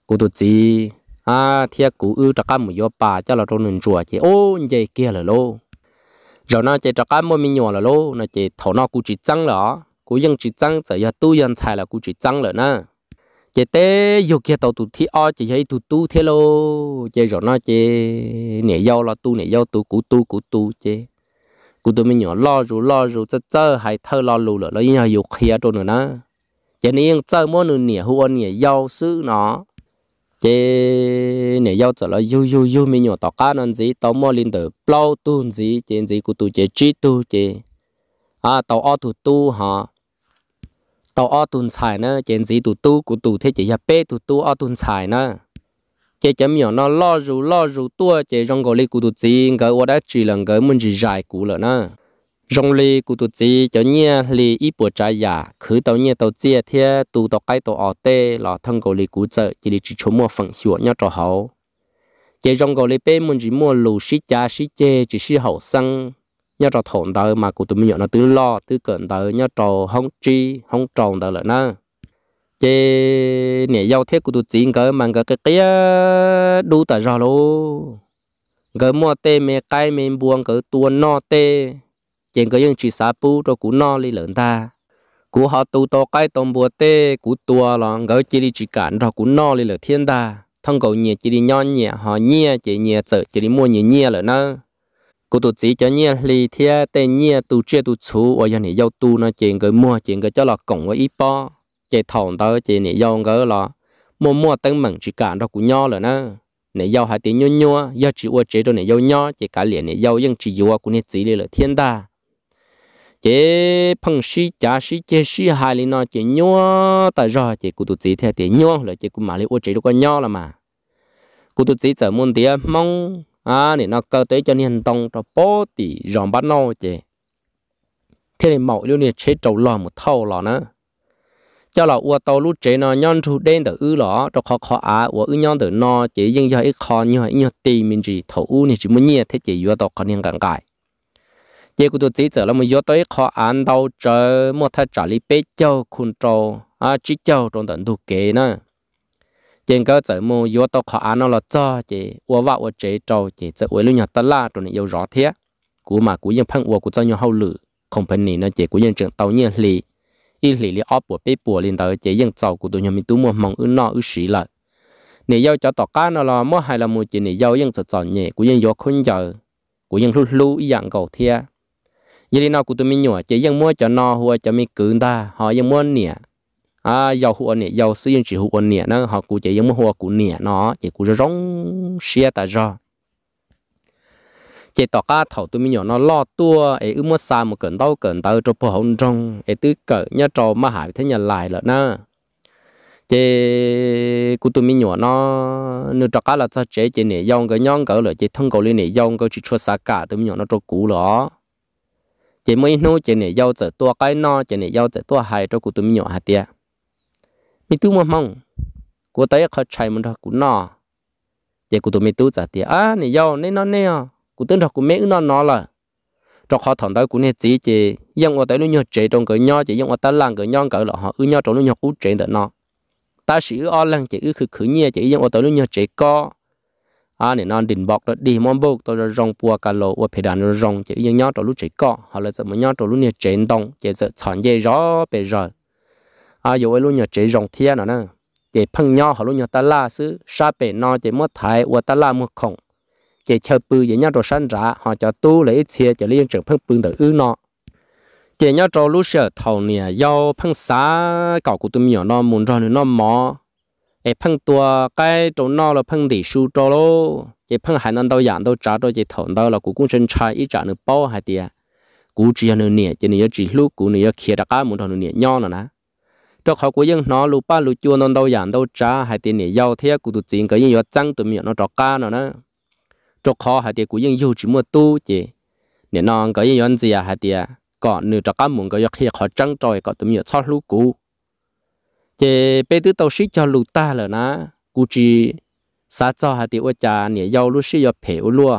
cụ tụt gì à thiệt cụ ư trò cang một gió bà cho là trâu nửa chùa chế ô như kia là lô rồi nó chế trò cang mua mình nhỏ là lô nó chế thầu nó cụ chỉ trắng là cụ dân chỉ trắng giờ giờ tu dân xài là cụ chỉ trắng là nè chế tế dù kia tàu tụt thi o chế thấy tụt tu thế lô chế rồi nó chế nè dâu là tu nè dâu tu cụ tu cụ tu chế กูตัวไม่หยอล่อรู้ล่อรู้จะเจอให้เธอล่อรู้เลยแล้วยังอยู่เคลียร์ตัวหนึ่งนะเจนี่ยังเจอมั่วหนึ่งเนี่ยหัวเนี่ยยาวซื้อเนาะเจเนี่ยยาวจะแล้วยูยูยูไม่หยอต่อการนั่นสิต่อมั่วลินเตอร์เปล่าตุนสิเจนสิกูตัวเจจีตัวเจอ่าต่ออ้อตัวตู้ฮะต่ออ้อตุนชายนะเจนสิตัวตู้กูตัวเทเจียเป้ตัวตู้อ้อตุนชายนะ chế chấm nhỏ nó lo rủ lo rủ tua chế rong gò li cụ tụt gì ngỡ ô đã chỉ là ngỡ muốn gì dài cụ lợn nè, rong li cụ tụt gì cho nhia li ít bữa trái giả khứ tàu nhia tàu chia thia tụ tàu cái tàu ở tê là thân gò li cụ chợ chỉ để chỉ chỗ mua phẳng hiệu nhau trò hậu chế rong gò li bên muốn chỉ mua lù xí cha xí chê chỉ xí hậu xăng nhau trò thổn tờ mà cụ tụi mình nhỏ nó tứ lo tứ cẩn tờ nhau trò hông chi hông tròn tờ lợn nè chế nè giao thế của tụi chính cái mang cái cái đu tờ rồi luôn cái mua tê mẹ cái mẹ buông cái tuôn no tê chèn cái những chỉ sa pu cho cú no li lớn ta cú họ tu to cái tôm bùa tê cú tua là cái chỉ đi chỉ cản cho cú no li lớn thiên ta thằng cậu nhẹ chỉ đi nhon nhẹ họ nhẹ chỉ nhẹ sợ chỉ đi mua nhẹ nhẹ là nó cô tụt chỉ cho nhẹ li thia tê nhẹ tu chia tu chú ở nhà này giao tu nó chèn cái mua chèn cái cho là cổng với ít chị thòng tớ chị nị dông gỡ lo mua mua tăng mừng chỉ cả đó cũng nho rồi nè nị dâu hai tiếng nhua nhua do chị uo chế rồi nị dâu nho chị cả liền nị dâu nhưng chị uo cũng nị chỉ liền là thiên đa chị phong xí cha xí chế xí hai liền nó chị nhua tại do chị cũng tụt chỉ theo tiếng nhua rồi chị cũng mà liền uo chế được con nho là mà cũng tụt chỉ chờ muốn tiếng mong à nị nó cơ tới cho nên tông cho bố tỷ ròng bắt nô chị thế này mẫu lưu nị chế trầu lo một thâu lò nữa cho là ua tàu lúc chế nó nhon thu đen từ ư lọ cho khó khó á u ư nhon từ nó chế nhưng cho ít khó như vậy như tì mình chỉ thấu u này chỉ muốn nhẹ thế chỉ ua tàu còn những gần gãi chế của tôi chỉ giờ là mình ua tới khó ăn đâu chờ một thay trả lý bế châu khun trâu à chỉ châu trong tận thu kế nữa trên cơ sở mua ua tàu khó ăn nó là cho chế u vào u chế trâu chế giờ u lúc nhỏ tơ la trong này yêu rõ thế cú mà cú dân phân u của cho nhau hậu lử không phải nỉ nó chế của dân trường tàu nhiên lì ít lì lì ốp bùa bê bùa lên tới chỉ dân giàu của tụi nhà mình tú mua mong ư nọ ư sĩ lại nếu giàu cho tọt cá nó là mua hai là mua chỉ nếu giàu dân giàu nhẹ của dân giàu khôn giờ của dân lú lú ý dạng cầu thia giờ đi nó của tụi mình nhủa chỉ dân mua cho nó hoa cho mình cứng ta họ dân mua nè à giàu hoa nè giàu sử dân chỉ hoa nè nó họ của chỉ dân mua hoa của nè nó chỉ của rong xia ta rồi chế tỏ cá thầu tụi mình nhỏ nó lo tua ấy ư mua xa một cẩn đau cẩn đau cho phù hồng trong ấy tứ cỡ nhớ trò mà hải thế nhà lại lợn na chế cụ tụi mình nhỏ nó nửa trò cá là sao chế chế nể dòng cái nhon cỡ rồi chế thông cầu lên nể dòng cái chỉ cho xa cả tụi mình nhỏ nó cho cũ lọ chế mới nô chế nể dâu chở tua cái nó chế nể dâu chở tua hai cho cụ tụi mình nhỏ hạt tiệt mình tu mà mong cụ tới khó chạy mình thôi cụ nọ chế cụ tụi mình tu trả tiệt à nể dâu nên nó nè cụ tên học của mẹ nó nó là trong họ thằng tới của nè chỉ chỉ dân ở tới nó nhớ trẻ trong cái nhau chỉ dân ở tới làng cái nhau cái là họ ư nhau trong nó nhớ cú trẻ được nó ta sĩ ở làng chỉ ư khử khử nhẹ chỉ dân ở tới nó nhớ trẻ co à nè non đình bọc đó đi mong bốc tôi rồi rong bùa cà lô và phe đàn rồi rong chỉ dân nhau trong lúc trẻ co họ là sợ mà nhau trong lúc nè trẻ đông chỉ sợ chọn dây gió bề rồi à dù ấy lúc nhớ trẻ rong thiên nó nè chỉ phăng nhau họ lúc nhớ ta la xứ sa bề nó chỉ mất thái và ta la mất khổng chế chờ bự dễ nhau đồ săn ra họ cho tu lấy chia cho liên trường phân bự tử ư nọ chế nhau trò lúc sợ thầu nè do phân xá cỏ của tụi nhỏ nó muốn rồi nó mò ai phân tua cái chỗ nó là phân tỷ su cho lô chế phân hải năng đâu dạng đâu trả đâu chế thầu đâu là cũng cũng chân trai ít trả nữa bao hai tiền cú chỉ nữa nè chế nữa chỉ lúc cú nữa kia đã cá muốn thầu nữa nè nhau nữa nè cho họ của dân nó lù ba lù chua non đâu dạng đâu trả hay tiền nè giàu thế cú tụi chuyện cái gì đó trăng tụi miệng nó cho cả nữa nè cho khó hạt tiền của những yêu chỉ mua tu chị nên non cái những nhân gì à hạt tiền còn nửa cho các mùng có những khi khó trăng trời có tụi nhiều sót lũ cũ chị bây giờ tao sĩ cho lũ ta rồi na cú chỉ sa cho hạt tiền ở cha nè yêu lũ sĩ yêu phê ở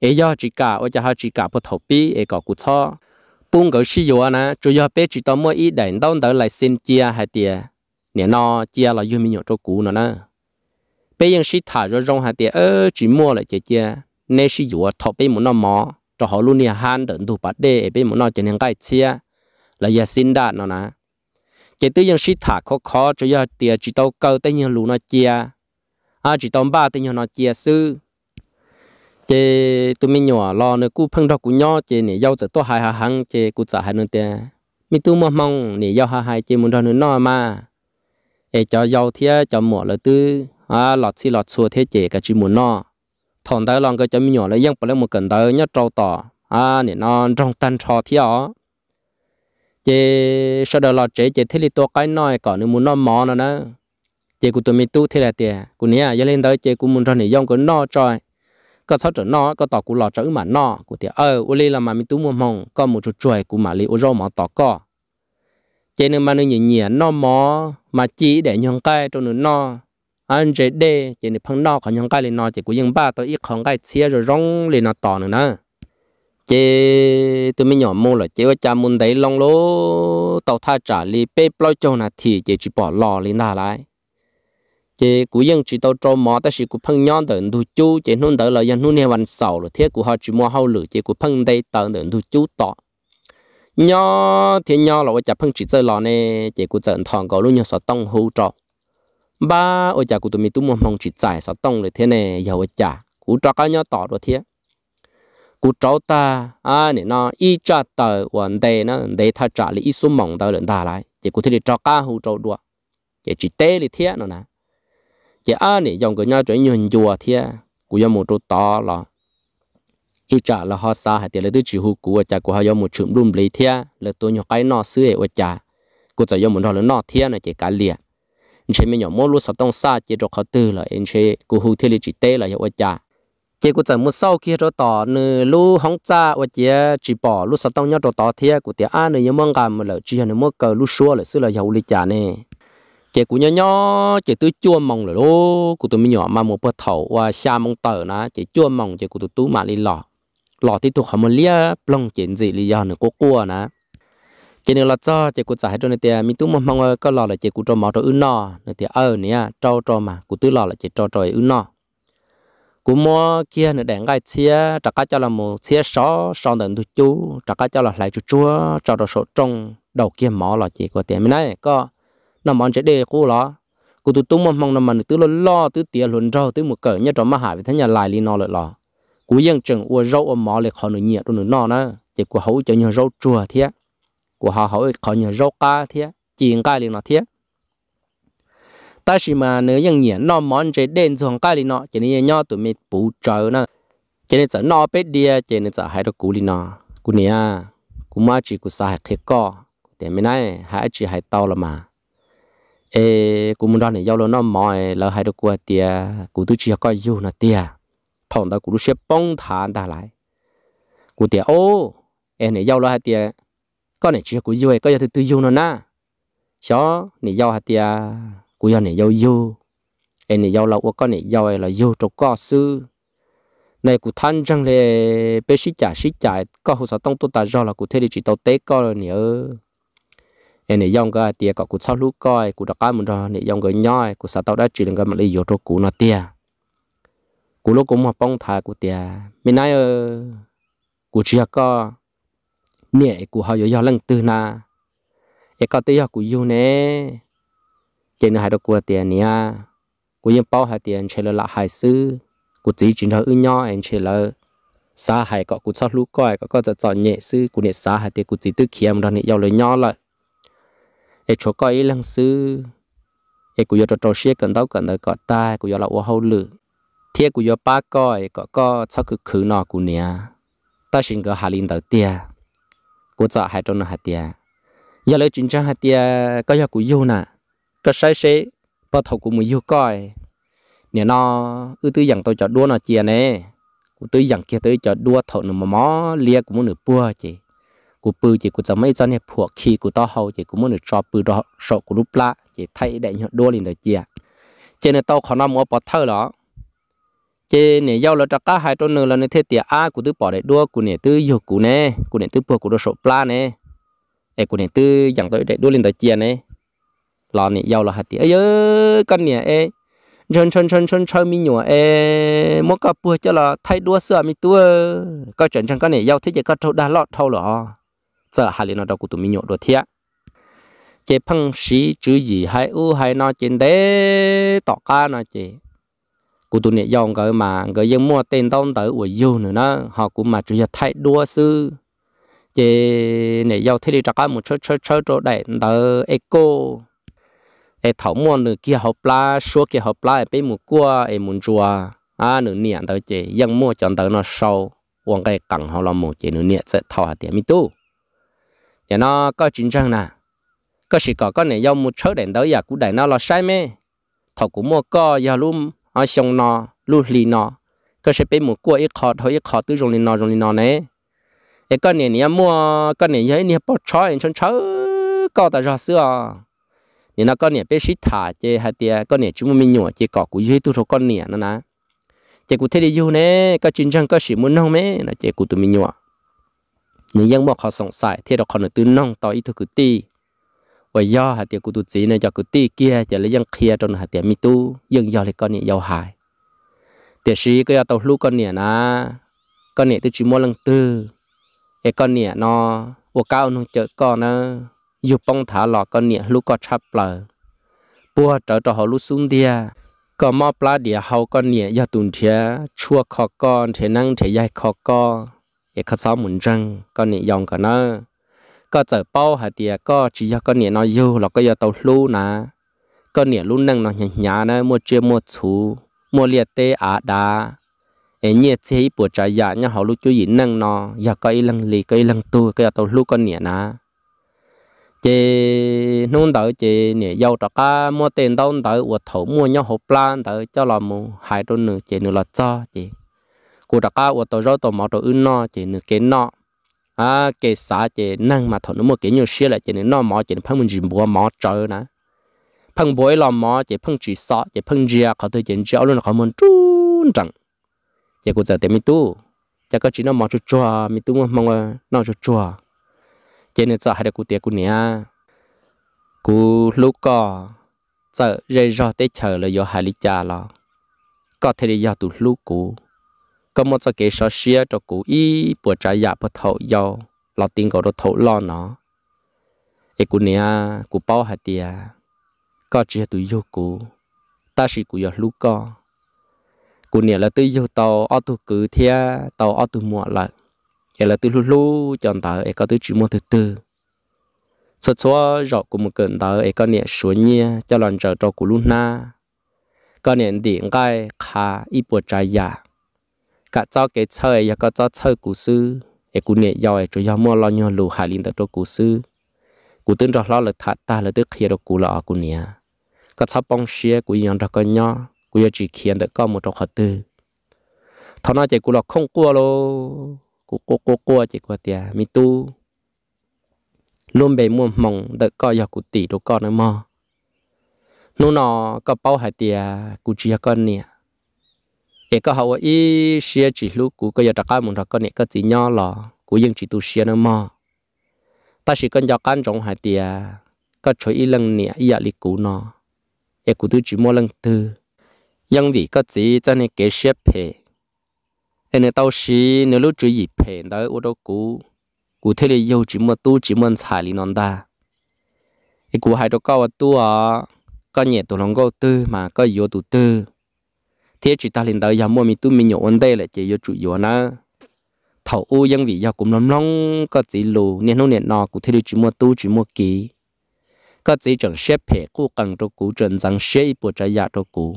ai ấy yêu chỉ cả ở cha họ chỉ cả bộ thổ bì ai có cú cho bung cái sĩ yêu na chủ yếu bây giờ tao mua ít đèn đón tới lại xin chia hạt tiền nên non chia là yêu mình nhậu cho cũ nữa na bây giờ sĩ thả rồi rong hạt tiền ơ chỉ mua lại chơi chơi nên sĩ dụ thọ bây một nó mò cho họ luôn nhà han tận thủ bắt đê bây một nó chơi những cái chia là giờ xin đạt nó nè chỉ tới giờ sĩ thả khó khó cho giờ tiền chỉ tao câu tới nhà lũ nó chia à chỉ tao ba tới nhà nó chia sư chế tụi mình nhỏ lo nữa cú phăng đó cú nhỏ chế nè giao giờ to hai hai hăng chế cú trả hai nữa tiền mi tu mà mong nè giao hai hai chế muốn đó nữa nó mà ê cho giao thia cho mỏ là tư à lọt xì lọt xua thế chế cái chỉ muốn nó thằng tới lòng cái cho mình nhỏ lấy dân bỏ lấy một cần tới nhớ trâu tỏ à nè nó trong tan trò thiếu ó chế sau đó lọt chế chế thế thì tôi cái nói còn nữa muốn nó mò nó nữa chế cụ tụi mi tu thế là tiền của nè giờ lên tới chế của muốn cho nè dân cái nó trời có sao trở nó có tỏ của lọt trở mà nó của tiền ơi ô li là mà mi tu mua mông có một chút chuối của mà li ô rau mà tỏ co chế nên mà nó nhỉ nhỉ nó mò mà chỉ để nhon cái cho nó no anh chế đê chế phăng nọ còn những cái này nọ chế của những ba tôi ít còn cái chia rồi rong lên nó tỏ nữa nè chế tôi mới nhỏ mua là chế cha muốn đấy long lố tàu tha trả li bê cho là thì chế chỉ bỏ lò lên đà lại chế của những chỉ tàu trâu mò ta chỉ của phăng nhon tận thu chú chế nôn tờ là dân nôn hè văn sầu rồi thiết của họ chỉ mua hao lử chế của phăng đấy tận tận thu chú tọ nho thì nho là cái chả chỉ chơi lò nè chế của trận thằng có luôn nhau sợ tông hú trọ ba ở nhà, cụ tụi mình tụi mong mong chỉ giải sao tông được thế này giờ ở nhà, cụ cho cái nhau tỏ được thế cụ cháu ta à này nó y cha tờ vấn đề nó đề ta trả lại lý số mong tao lần ta lại chỉ cụ thể cho cá hữu trâu đua chỉ chỉ tê lý thế nó nè chỉ à này dòng cái nhau chuyện nhường chùa thế cụ giờ một trâu to là y trả là họ xa hay tiền lấy thứ chỉ hú, cụ ở nhà cụ họ giờ một chụm đùm lý thế là tôi nhau cái nó xưa ở nhà, cụ giờ giờ một đó là nó thế này chỉ cả liền chế mình nhỏ mua lúa sọt tông Sa chế trọc khó tư là anh chế cú hú thiết lý chỉ tê là hiệu quả cha chế cú chẳng mua sau kia rồi tỏ nửa lú hóng cha và chế à, chỉ bỏ lúa sọt tông nhau trọc tỏ thia của tiệt an nửa nhóm mong cảm mà lỡ chỉ hàng nửa mua cờ lúa xua là xứ là hiệu lý cha nè chế cú nhỏ nhỏ chế tứ chua mong là lô cú tụi mình nhỏ mà một bữa thầu và xa mong tờ ná chế chua mong chế cú tụi tú mà đi lọ lọ thì tụi họ mà lia plong chuyện gì lý do nửa cố cua ná chỉ nếu là cho chỉ cụ giải cho nên tiền mình tụm mong có lò là chỉ cụ cho máu cho ưng nọ nên tiền ở nè trâu cho mà cụ tư lò là chỉ cho cho ưng nọ cụ mua kia nữa đèn cái chia trả cá cho là một chia sáu sáu tận thu chú trả cá cho là lại chú chúa cho đồ số trong đầu kia mỏ là chỉ có tiền mình này có nó món chế đề cụ lọ cụ tụt một mong là mình tứ lo lo tứ tiền luôn rau tứ một cỡ nhất trong mà hải với thế nhà lại li nọ lại lọ cụ dân chừng ua rau ua mỏ lại khó nửa nhiệt rồi nửa nọ nữa chỉ cụ hấu cho nhiều rau chua thiệt của họ hỏi có những rau cá thế chỉ cái liền nó thế ta chỉ mà nếu những nhện nó món chế đen dùng cái liền nó chỉ nên nhau tụi mình bù trợ nè chỉ nên sợ nó biết đi chỉ nên sợ hai đứa cú liền nó cú này à cú mà chỉ cú sai khét co để mình này hai chỉ hai tao là mà ê cú muốn đó này giao luôn nó mỏi là hai đứa cua tia cú tôi chỉ có yêu là tia thằng đó cú sẽ bông thả ta lại cú tia ô em này giao là hai tia có này chưa của yêu ấy, có giờ thứ tư yêu nó na chó này yêu hạt tia của yêu này yêu yêu em này yêu lâu quá, có này yêu là yêu trong có sư này cụ than rằng là bé sĩ trả sĩ trả có hồ sơ tông tôi ta do là cụ thế thì chỉ tàu té có rồi nhớ em này dòng cái tia có cụ sáu lúc coi cụ đặc cái mình rồi này dòng cái nhoi cụ sáu tàu đã chỉ là cái mà lấy vô trong cụ nó tia cụ lúc cũng mà bông thà cụ tia mình nói cụ chưa có nè của họ yo lần từ na e có tới yo của yêu nè trên hai đứa của tiền nha của yên bao hai tiền chơi là hai sư của chỉ chỉ thằng ưng nhau anh chơi là xa hai có của sao lú coi có có จะ chọn nhẹ sư của nhẹ xa hai tiền của chỉ tư kiếm đó nhẹ yêu lời nhau lại e chỗ coi ý lăng sư e của yo trò trò xe cần đâu cần đâu có tai của yo là ô hậu lử thiệt của yo ba coi có có sao cứ khử nọ của nhẹ ta xin cái hà linh đầu tiên cố giả hai trong nó hạt tiền, giờ lấy chính trang hạt tiền, có giờ cũng yêu nè có sai sẽ bắt thầu cũng mới yêu coi nè nó ư tư dặn tôi cho đua nó chia nè cụ tư dặn kia tôi cho đua thầu nửa mỏ lia cũng muốn nửa bua chị cú bự chị cú chấm mấy cho nè phù khi cú to hầu chị cú muốn nửa cho bự đó sợ cú lúc lạ chị thấy đại nhọn đua liền được chia trên này tôi khó nó mua bắt thơ đó chế nè giao là trắc cá hai trôn nửa là nè thế tiệt a của tư bỏ để đua của nè tư yêu của nè của nè tư bùa của đồ sổ pla nè ấy của nè tư, chẳng tới để đua lên tới chia nè lò nè giao là hạt tiệt ấy con nè ấy chân chân chân chân chân mi nhua ấy mỗi cặp bùa cho là thay đua sửa mi tua coi chân chân con nè giao thế chỉ có trâu đa lọt thâu lọ giờ hai liền nó đâu của tụi mi nhua đồ thiệt chế phăng sĩ chữ gì hai u hai nó trên đấy tỏ ca nó chế cụ tụi này dòng cái mà cái dân mua tiền tông tới của yêu nữa nó họ cũng mà chỉ là thay đua sư chế này dòng thế đi chắc một chút chút chút rồi đấy tới eco ai thảo mua nữa kia học la số kia học la bên một cua ai muốn chùa à nửa niệm tới chế dân mua chọn tới nó sâu uống cái cẳng họ làm một chế nửa niệm sẽ thọ hạt tiền mi tu giờ nó có chính trang nè có sự có cái này dòng một chút để tới giờ cũng để nó là sai mê thảo cũng mua co giờ luôn ở xong nọ lu lì nọ cơ sẽ bị một cua ít khó thôi ít khó từ rồng lì nọ rồng lì nọ này cái con này nhà mua con này ấy nhà bỏ chó anh chăn chó có ta ra xưa nên nó con này bị xịt thả chứ hay tiệt con này chúng mình nhổ chứ cỏ của dưới tu thổ con này nó nè chỉ cụ thế đi du nè có chân chân có sự muốn nông mẹ là chỉ cụ tụi mình nhọ nhưng dân bỏ họ sống sài thế đó còn là từ nông tới thứ cứ ti ว่าย่อหาเตียกุตุจีในจากกุตีเกียจะเลยยังเคลียจนหาเตียมีตู้ยังยออเลยก็เนี่ยยาวหายเตียชีก็ยาตตวลูกก็เนี่ยนะก็เนี่ยตัวชิมวลังตือไอ้ก็เนี่ยนอวัวก้าวนุ่งเจอก็นะ อยู่ป้องถาหลอกก็เนี่ยลูกก็ชับเปล่าปัวเจอจะอหอลูกซุ้งเดียก็มอปลาเดียเฮาก็เนี่ยยาตุนเทียชั่วคอก้อนเทนั่งเทยายคอก้อไอ้ข้าวหมุนจังก็เนี่ยยองก็เนอะก็จะเป้าหาเตียก็จียก็เนี่ยนอยู่เราก็อย่าเตาลู่นะก็เนี่ยลู่นั่งนอนหยานะมัวเจียมัวชูมัวเลียเตอาดาเอ็นเนี่ยเจียปวดใจยาเนี่ยเขาลู่จุยนั่งนออย่าก็อีลังลีก็อีลังตัวก็อย่าเตาลู่ก็เนี่ยนะเจนู่นเต๋อเจเนี่ยยาวตะก้ามัวเต็นเต้นเต๋อวัดถมัวเนี่ยหัวปลานเต๋อเจ้าลำมูหายตัวหนึ่งเจหนึ่งละจ้อเจกูตะก้าวัดตัวเจ้าตัวหมอตัวอื่นนอเจหนึ่งเกนนอ à cái xã chế năng mà thọ nó mua cái nhiều xe là chế nên nó mỏ chế nên phăng mình chỉ mua mỏ trời nè phăng bối lo mỏ chế phăng chỉ sợ chế phăng chia có thể chế chia luôn là khó muốn trốn chẳng chế cũng giờ tiền mi tu chế có chỉ nó mỏ chút chua mi tu mong nó chút chua chế nên giờ hai đứa cụ tiền cụ nha, cụ lúc có giờ rơi rò tới chờ là do hai lý cha lo có thể đi do tụ lúc cụ có một số cái số xia cho cụ ý bữa trái giả bữa thầu dầu lo tiền của đồ thầu lo nó ấy cụ nè cụ bao hạt tiề có chỉ tụi yêu cụ ta chỉ cụ yêu lúc co cụ nè là tụi yêu tàu ở tụi cứ thia tàu ở tụi mua lại ấy là tụi lu lu chọn tàu ấy có tụi chỉ mua từ từ sau đó rồi của một cơn tàu ấy có nè số nhia cho lần trở cho cụ lúc na có nè điện cái khá ít bữa trái giả cả cho cái chơi và cả cho chơi cụ sư cái cụ nghệ giỏi cho do mua lo nhau lù hà linh tới cụ sư cụ tên rõ lo là thà ta là tức khi đó cụ lọ cụ nè cả cho bông xia cụ yon đó có nhau cụ giờ chỉ khiến được có một trong khát tư thằng nào chỉ cụ lọ không cua lô cụ cô cô cô chỉ cụ tiệt mi tu luôn bề mua mỏng được có giờ cụ tỷ đồ con nữa mà, nô nọ có bao hải tiệt cụ chỉ con nè để có hậu ý xe chỉ lúc của cái giờ cá muốn thật con này chỉ nhỏ lò của dân chỉ tu xe nó mò ta chỉ cần cho hai tia có chỗ ý lần nè ý lý cũ nó để cụ tôi chỉ mua lần tư dân vì có chỉ cho nên kế xếp hệ nên tao xí nếu lúc chỉ gì ô đó cũ cụ thế là yêu chỉ mua tu chỉ mua xài lý non ta cái cụ hai đó cao à có nhẹ tu lòng cao tư mà có yếu tu thế chỉ ta lên tới giờ mua mi tu mi nhổ ổn đây là chỉ yêu chủ yếu na thầu u dân vị giờ cũng lắm lắm có chỉ lù nên nó nên nọ cũng thấy được chỉ mua tu chỉ mua kỹ có chỉ chẳng xếp hệ cũ cần cho cũ trần rằng xếp bộ trái giả dạ cho cũ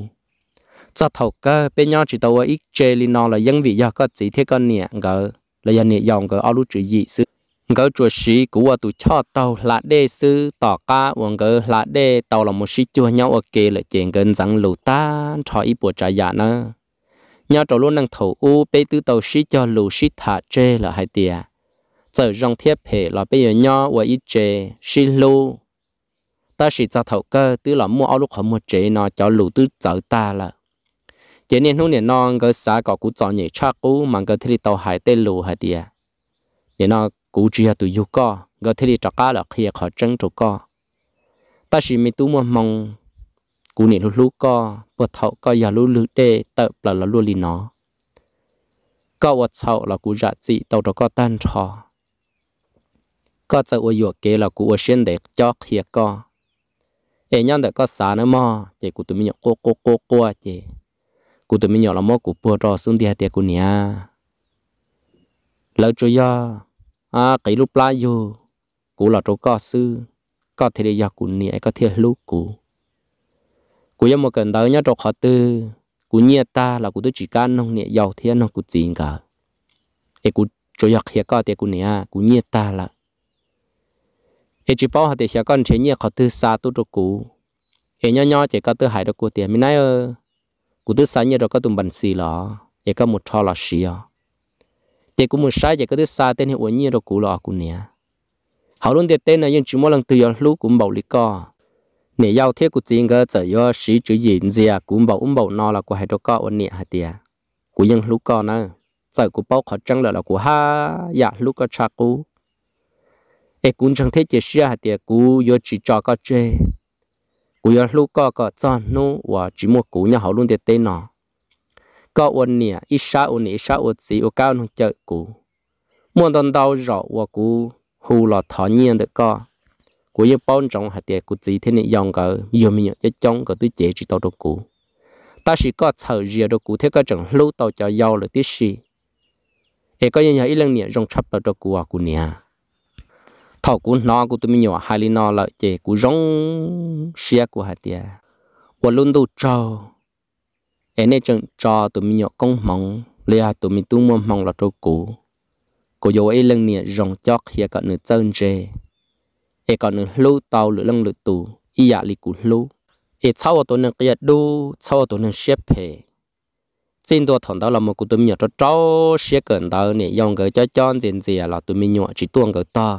cho thầu cơ bên nhau chỉ tàu ít chơi lên nọ là dân vị giờ có chỉ thế con nhẹ ngờ là dân nhẹ dòng ngờ ao lú chữ gì xứ ngỡ chùa sĩ của tụ cho tàu là đê sư tỏ ca, vòng ngỡ là đê tàu là một sĩ chùa nhau ở kia là chuyện gần rằng lù ta cho ít bộ trả giá dạ nữa nhau trò luôn năng thầu u bê tứ tàu sĩ cho lù sĩ thả chê là hai tia giờ rong thiết hệ là bây giờ nhau và ít chê sĩ lù ta sĩ cho thầu cơ tứ là mua áo lúc họ mua chế nó cho lù tứ chở ta là chế niên hôn niên non ngỡ xã có cú cho nhảy chắc cú mà ngỡ thiết tàu hải tê lù hai tia nên nó cú chia tụi yêu co có thể đi trọc cá là khi họ chân trọc co ta chỉ mới tu một mong cú niệm lúc lúc co bột thọ co giờ lúc lúc để tập là là luôn lì nó co bột thọ là cú dạ trị tàu trọc co tan trò co จะอวยโยกเกลากูอวยเช่นเด็กจอกเฮียก็เอ็นยันเด็กก็สานมอเจกูตัวมีหยกโกโกโกโกเจกูตัวมีหยกละมอกูปวดรอสุนเดียเตียกูเนี้ยแล้วจุยอ à cái lúc lá yo, cú lọt chỗ có sư có thể để giờ cú nhẹ có thể lúc cú cú giờ một cần tới nhớ chỗ khó tư cú nhẹ ta là cú tôi chỉ can nông nhẹ giàu thiên nông cú chín cả ấy cú chỗ giặc hiện có thì cú nhẹ à, cú nhẹ ta là ấy chỉ bảo họ thì sẽ con chế nhẹ khó tư xa tu chỗ cú ấy nhớ nhớ chỉ có tư hại được cú tiền mình ơ, cú tư xa nhẹ rồi có tụng bẩn xì lọ ấy có một trò là xì ơ. À chị cũng muốn sai chị có thể xa tên hiệu uống nhiên rồi cú lọ cú nè họ luôn để tên là nhưng chúng mỗi lần từ giờ lúc cũng bảo lý co nè giao thế của chị ngờ chở yo sĩ chữ gì gì à cũng bảo um bảo no là của hai đứa co uống nè hai tia của nhưng lúc co nữa chở của bao khó trăng là của ha dạ lúc có cha cú ê cũng chẳng thế chị sĩ hai tia cú yo chỉ cho có chơi của yo lúc co có chọn nu và chỉ một cú nhà họ luôn để tên nó có ôn nè ít sa ôn nè, ít sa ôn gì ô cao nó chợ cũ muốn đòn đau rõ và cũ hù lọ thọ nhiên được co của yêu bao trọng hạt tiền của gì thế nè dòng cỡ yêu mình nhớ trong cỡ tôi chế chỉ tao đồ cũ ta chỉ có thở rìa đồ cũ thế có chẳng lâu tao cho giàu là tiếc gì ấy có những nhà ít lần nè rong chấp là đồ cũ à cũ nè thọ cũ nó của tôi mình nhớ hai lần nó là chế cũ rong xia của hạt tiền và luôn đồ trâu em nên chọn cho tụi mình nhỏ công mong lia tụi mình tu mong mong là trâu cũ cô dâu ấy lần nè rong chót hiệp cả nửa chân rề em còn nửa lú tàu lửa lăng lửa tù ý dạ lì cũ lú em sau tụi nè kia đu sau tụi nè xếp hè trên đó thằng đó là một cụ tụi mình nhỏ cho cháu xếp gần đó nè dòng cái cho chọn gì gì là tụi mình nhỏ chỉ tuông cái ta,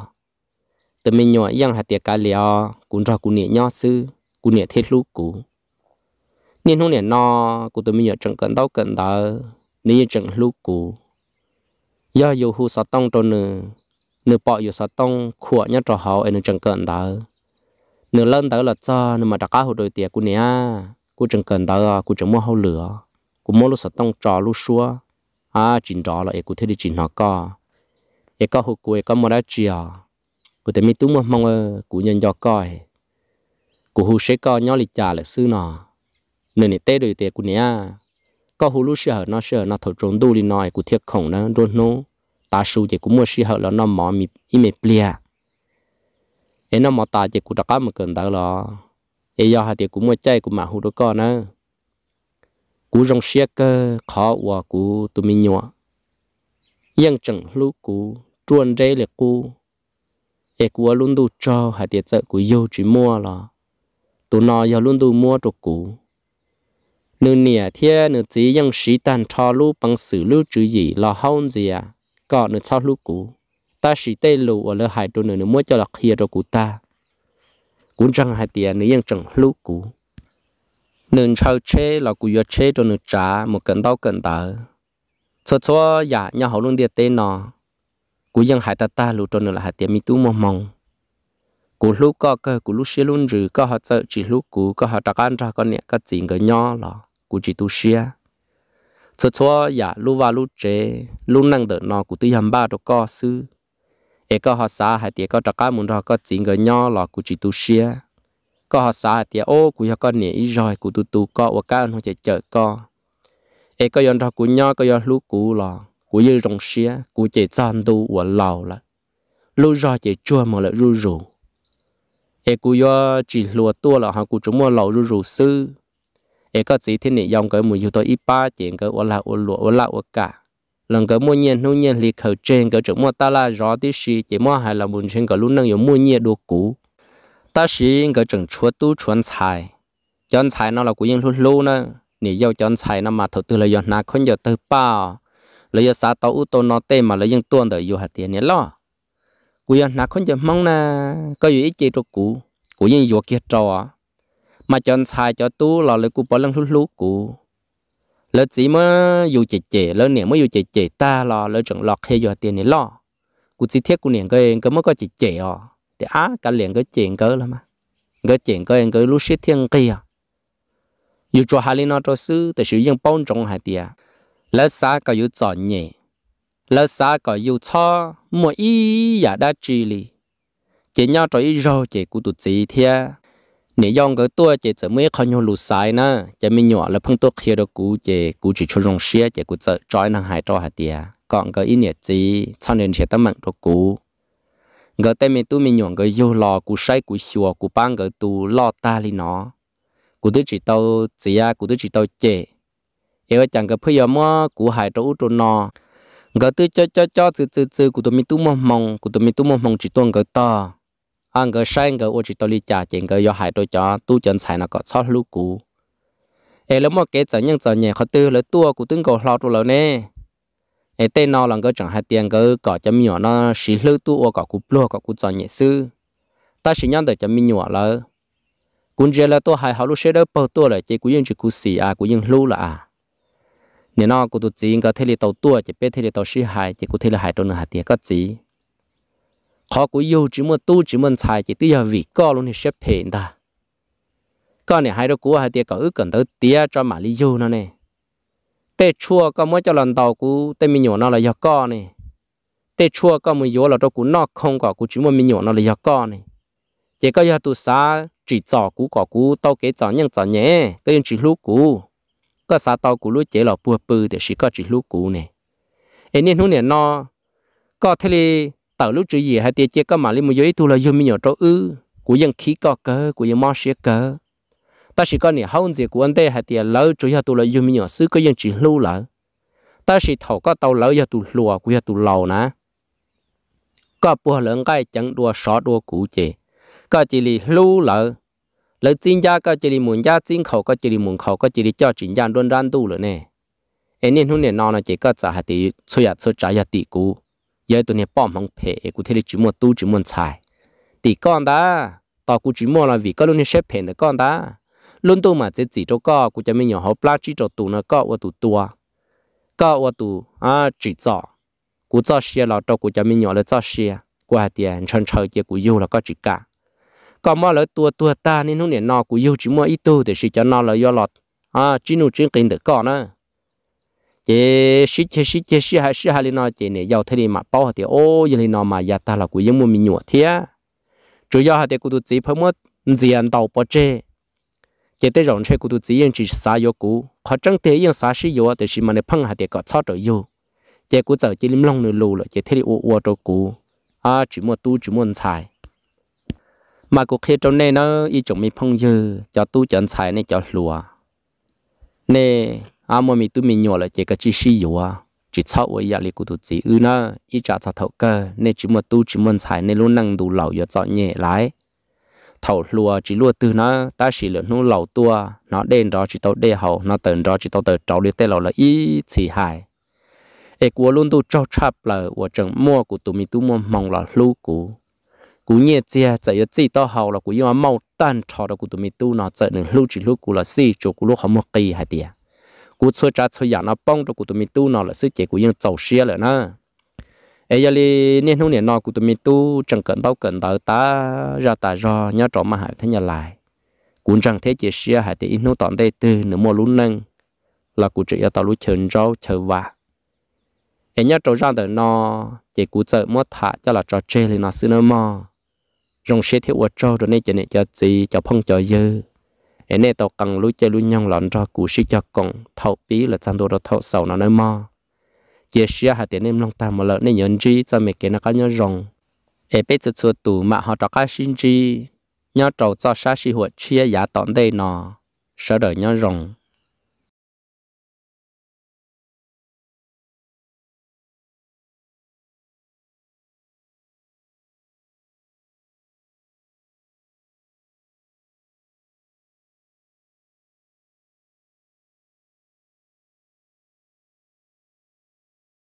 tụi mình nhỏ yang hạt tiệc cá liò cũng cho cụ nè nhỏ sư cụ nè thiết lú cụ nên hôm nay nó của tụi mình nhớ chẳng cần đâu cần đó nên chẳng lúc cũ do yêu hú sa tông trôn nữa nửa bỏ yêu sa tông khua nhá trò hậu nên chẳng cần đó nửa lên đó là cho nên mà đặc cá hồ đôi tiệc của nè của chẳng cần đó của chẳng mua hậu lửa của mua lúc sa tông trò lúc xua à chín trò là của thế đi chín nó co cái có hồ của cái có mua đá chia của tụi mình tú mong mong của nhân do coi của hú sẽ co nhau lịch trả là sư nào nên nè tế đời tế của nè à. có hồ lúa sữa nó sữa nó thổi trốn đu đi nói của thiết khổng nó đôn nô ta su chỉ cũng mua sữa là nó mỏ mì im mệt plia em nó mỏ ta chỉ cũng đặc mà cần đó là em do hai tiệc của mua chay của mạ hồ đó con nữa cú rong xe cơ khó và của tụi mình nhỏ yên chẳng lú của truân rây liệt của, em của luôn đủ cho hai tiệc chợ của yêu chỉ mua là tụi nó giờ luôn đủ mua cho của nữ nè thế nữ chỉ yang sĩ tan cho lu sử lu chữ gì là hôn gì à có nữ cho lu cũ ta sĩ tê lu ở lỡ hai đôi nữ nữ mới cho là kia cho cụ ta cũng chẳng hai tiền nữ yang chẳng lu cũ nữ cho chế là cụ yo chế cho nữ trả một cân tao cân tờ cho cho ya dạ nhà hậu luôn địa tên nó cụ yang hai ta ta lu cho nữ mi tu mong mong cú lúc có cơ cú lúc luôn rử có họ sợ chỉ lúc cú có họ đặc ăn ra con nhẹ có chuyện cái nhỏ lọ của chỉ tu xia cho cho ya lu và lu chế lu năng đỡ nó của tư ham ba đồ co sư e có họ xã hay tiệt có trắc cá muốn đó có chỉ người nho lo của chỉ tu xia có họ xã hay tiệt ô của họ có nhảy rồi của tu tu co và cá nó chạy chở co e có yon đó của nho có yon lu của lo, của dư rồng xia của chỉ chăn tu của lầu là lu rồi chỉ chua mà lại ru rủ e của yo chỉ lùa tua là họ của chúng mua lầu ru rủ sư เอก็สีที่นี่ยองก็มืออยู่ตัวอีป้าเจงก็อลาอลัวอลาอวกาลังก็มัวเงียนนู่นเงียนลีเขาเจงก็จมัวตาลารอที่สีเจมัวหายละมุนเชงก็ลุ้นนั่งอยู่มัวเงียดูกูตาสีก็จงชัวตู้ชวนชายจอนชายนั่นเรากูยังลุ้นรู้นะนี่ยาวจอนชายนั่นมาถอดตัวเลยยอนนาคนยอดเตอป้าเลยยอดสาตออุตโตนอเต้มาเลยยังตัวเดียวอยู่หัดเตียนเนี่ยล้อกูยอนนาคนยอดมองนะก็อยู่อีเจดูกูกูยังอยู่เกียจจอ mà chọn sai cho tú là lấy cụ bỏ lăng lúc lú cụ lỡ chỉ mới dù chè chè lỡ niệm mới dù chè chè ta là lỡ chẳng lọt hay dù tiền này lo cụ chỉ thiết cụ niệm cái cái mới có chè chè à thì á cả liền cái chuyện cơ là mà cái chuyện cơ em cái lúc xếp thiên kia à. dù cho hai linh nó cho sư thì sử dụng bao trong hai tiền lỡ xa có dù chọn nhẹ lỡ xa có dù cho mỗi ý giả đã trì lì chỉ nhau cho ý rồi chỉ cụ tụt chỉ thiên nếu dòng cái tua chỉ chỉ mới không nhau lụt sai nè chỉ mình nhỏ là phong tua kia đó cú chỉ cú chỉ cho rong xia chỉ cú chỉ trói năng hai trói hạt tiề còn cái ý nghĩa gì sau sẽ tâm mạng đó cú cái tên mình tu mình nhỏ cái yêu lò cú say cú xua cú bang cái tu lo ta li nó tôi chỉ tao chỉ tôi chỉ tao chế yêu chẳng cái bây giờ mà cú hai trói út nó cái tôi cho cho cho từ từ từ cú tôi mình tu mong mong tôi mình tu chỉ tuân cái ta ăn cái sang cái ô chỉ tôi đi trả tiền cái do hại tôi cho tu chân xài nó có sót lũ cũ ấy lúc một cái chẳng những chẳng nhẹ khó tư lấy tua của từng cầu lo tụ lâu nè ấy tên nó là cái chẳng hai tiền cái có cho mình nó xí lũ tu ô có cú plo có cú chẳng nhẹ sư ta chỉ nhận được cho mình nhỏ là cũng chỉ là tôi hại họ lúc sẽ đỡ bao tua là chỉ của những chỉ của xì à của những lũ là à nên nó của tụi chỉ cái thế là tàu tua chỉ biết thế là tàu xí hại chỉ của thế là hại trong nửa hạt tiền có gì khó của yêu chỉ muốn tu chỉ muốn xài chỉ tiêu vì có luôn thì xếp hiện ta con này hai đứa cũ hai tia cậu ước cần tới tia cho mà lý yêu nó nè tê chua có mới cho lần đầu cũ tê mình nhỏ nó là do con nè tê chua có mới yếu là cho cũ nó không có cũ chỉ muốn mình nhỏ nó là do con nè chỉ có do tu xá chỉ cho cũ có cũ tao kế cho nhân cho nhé cái chỉ lúc cũ có xá tàu cũ lúc chỉ là bùa bự để chỉ có chỉ lúc cũ nè em nên hôm nay nó có thể tàu lúc chữ gì hai tia chia có mà lên một giới thu là dùng mi nhỏ trâu ư của dân khí có cơ của dân mò xía cơ ta chỉ có nè hông gì của anh đây hai tia lỡ chủ yếu tu là dùng mi nhỏ xứ có dân chỉ lưu lỡ ta chỉ thầu có tàu lỡ giờ tu lùa của giờ tu lầu nè có bùa lợn cái chẳng đua sọ đua cũ chị có chỉ lì lưu lỡ lỡ chính gia có chỉ lì muốn gia chính khẩu có chỉ lì muốn khẩu có chỉ lì cho chính gia đơn đan đủ rồi nè anh em nên hôm nay nọ nó chỉ có trả hai tỷ số giờ số trả giờ tỷ cũ giờ tụi nè bỏ mong phê cụ thể là chỉ một tu chỉ một xài thì con ta tao cụ chỉ một là vì có luôn này xếp phê được con ta luôn tu mà chỉ chỉ cho con cụ cho mình nhỏ học plát chỉ cho tụ nó có và tụ tua có và tụ à chỉ cho cụ cho xe là cho cụ cho mình nhỏ là cho xe qua tiền chân chơi kia cụ yêu là có chỉ cả còn mà lỡ tua tua ta nên lúc này nó cụ yêu chỉ mua ít tu để chỉ cho nó là do lọt à chỉ nụ chỉ kinh được con nữa chế sĩ chế sĩ chế sĩ hay sĩ hay nó chế này giàu thế đi mà bao thì ô giờ nó mà giờ ta là cũng những mua mình nhụa thế chủ yếu hay thì cô tụ chỉ phải mất diện đầu bỏ chế chế tới rộng chế cô tụ chỉ yên chỉ sa yếu cũ họ chẳng thế yên sa sĩ yếu thì sĩ mà này phăng hay thì có sao được yếu chế cô giờ chỉ linh long nửa lù rồi chế thế đi ô ô đồ cũ à chỉ mua tu chỉ mua xài mà cô khi trong này nó ý chúng mình phong dư cho tu chọn xài này cho lùa nè à mà mình tụi mình nhỏ là chỉ cái chỉ sử dụng à chỉ sau với gia lý của tụi chỉ ư nó ít trả cho thầu cơ nên chỉ mà tu chỉ muốn xài nên luôn năng đủ lẩu giờ cho nhẹ lại thầu lúa chỉ lúa từ nó ta chỉ lựa nó lẩu tua nó đen đó chỉ tao đen hậu nó tần đó chỉ tao tờ trâu đi tê lẩu là ít chỉ hại ê của luôn tu cho chập là của chẳng mua của tụi mình tu mua mong là lú cũ cú nhẹ chia chạy ở chỉ tao hậu là của yêu máu tan cho là của tụi mình tu nó chạy nửa lú chỉ lú cũ là xì cho cũ lú không một kỳ hay tiền cú chơi cha chơi giả nó bông cho cú tụi mình tu nó là sức chế cú yên giàu xia rồi nè, ấy giờ li niên hôm niên nọ cú tụi mình tu chẳng cần bao cần đợi ta ra ta do nhớ trộm mà hại thế nhà lại cũng chẳng thế chế xia hại thì ít nô tọn đây từ nửa mùa lún nâng là cú chỉ tao lúa chườn rau chờ vả ấy nhớ trộm ra đời nọ chế cú chơi mất thả cho là trò chơi thì nó xưa nó mò rong xe thiếu ở trâu rồi nên chế này cho gì cho phong cho dơ em nè tàu cần lối chơi lối nhong lọn ra cú sĩ cho con thấu bí là chăn đồ đó thấu sâu nó nơi mò giờ xưa hạt tiền em long ta mà lợn nên nhận chi cho mẹ kia nó có nhớ rồng em biết cho chua tù mà họ cho cái sinh chi nhớ trâu cho sa sĩ huệ chia giả tọn đây nọ sợ đợi nhớ rồng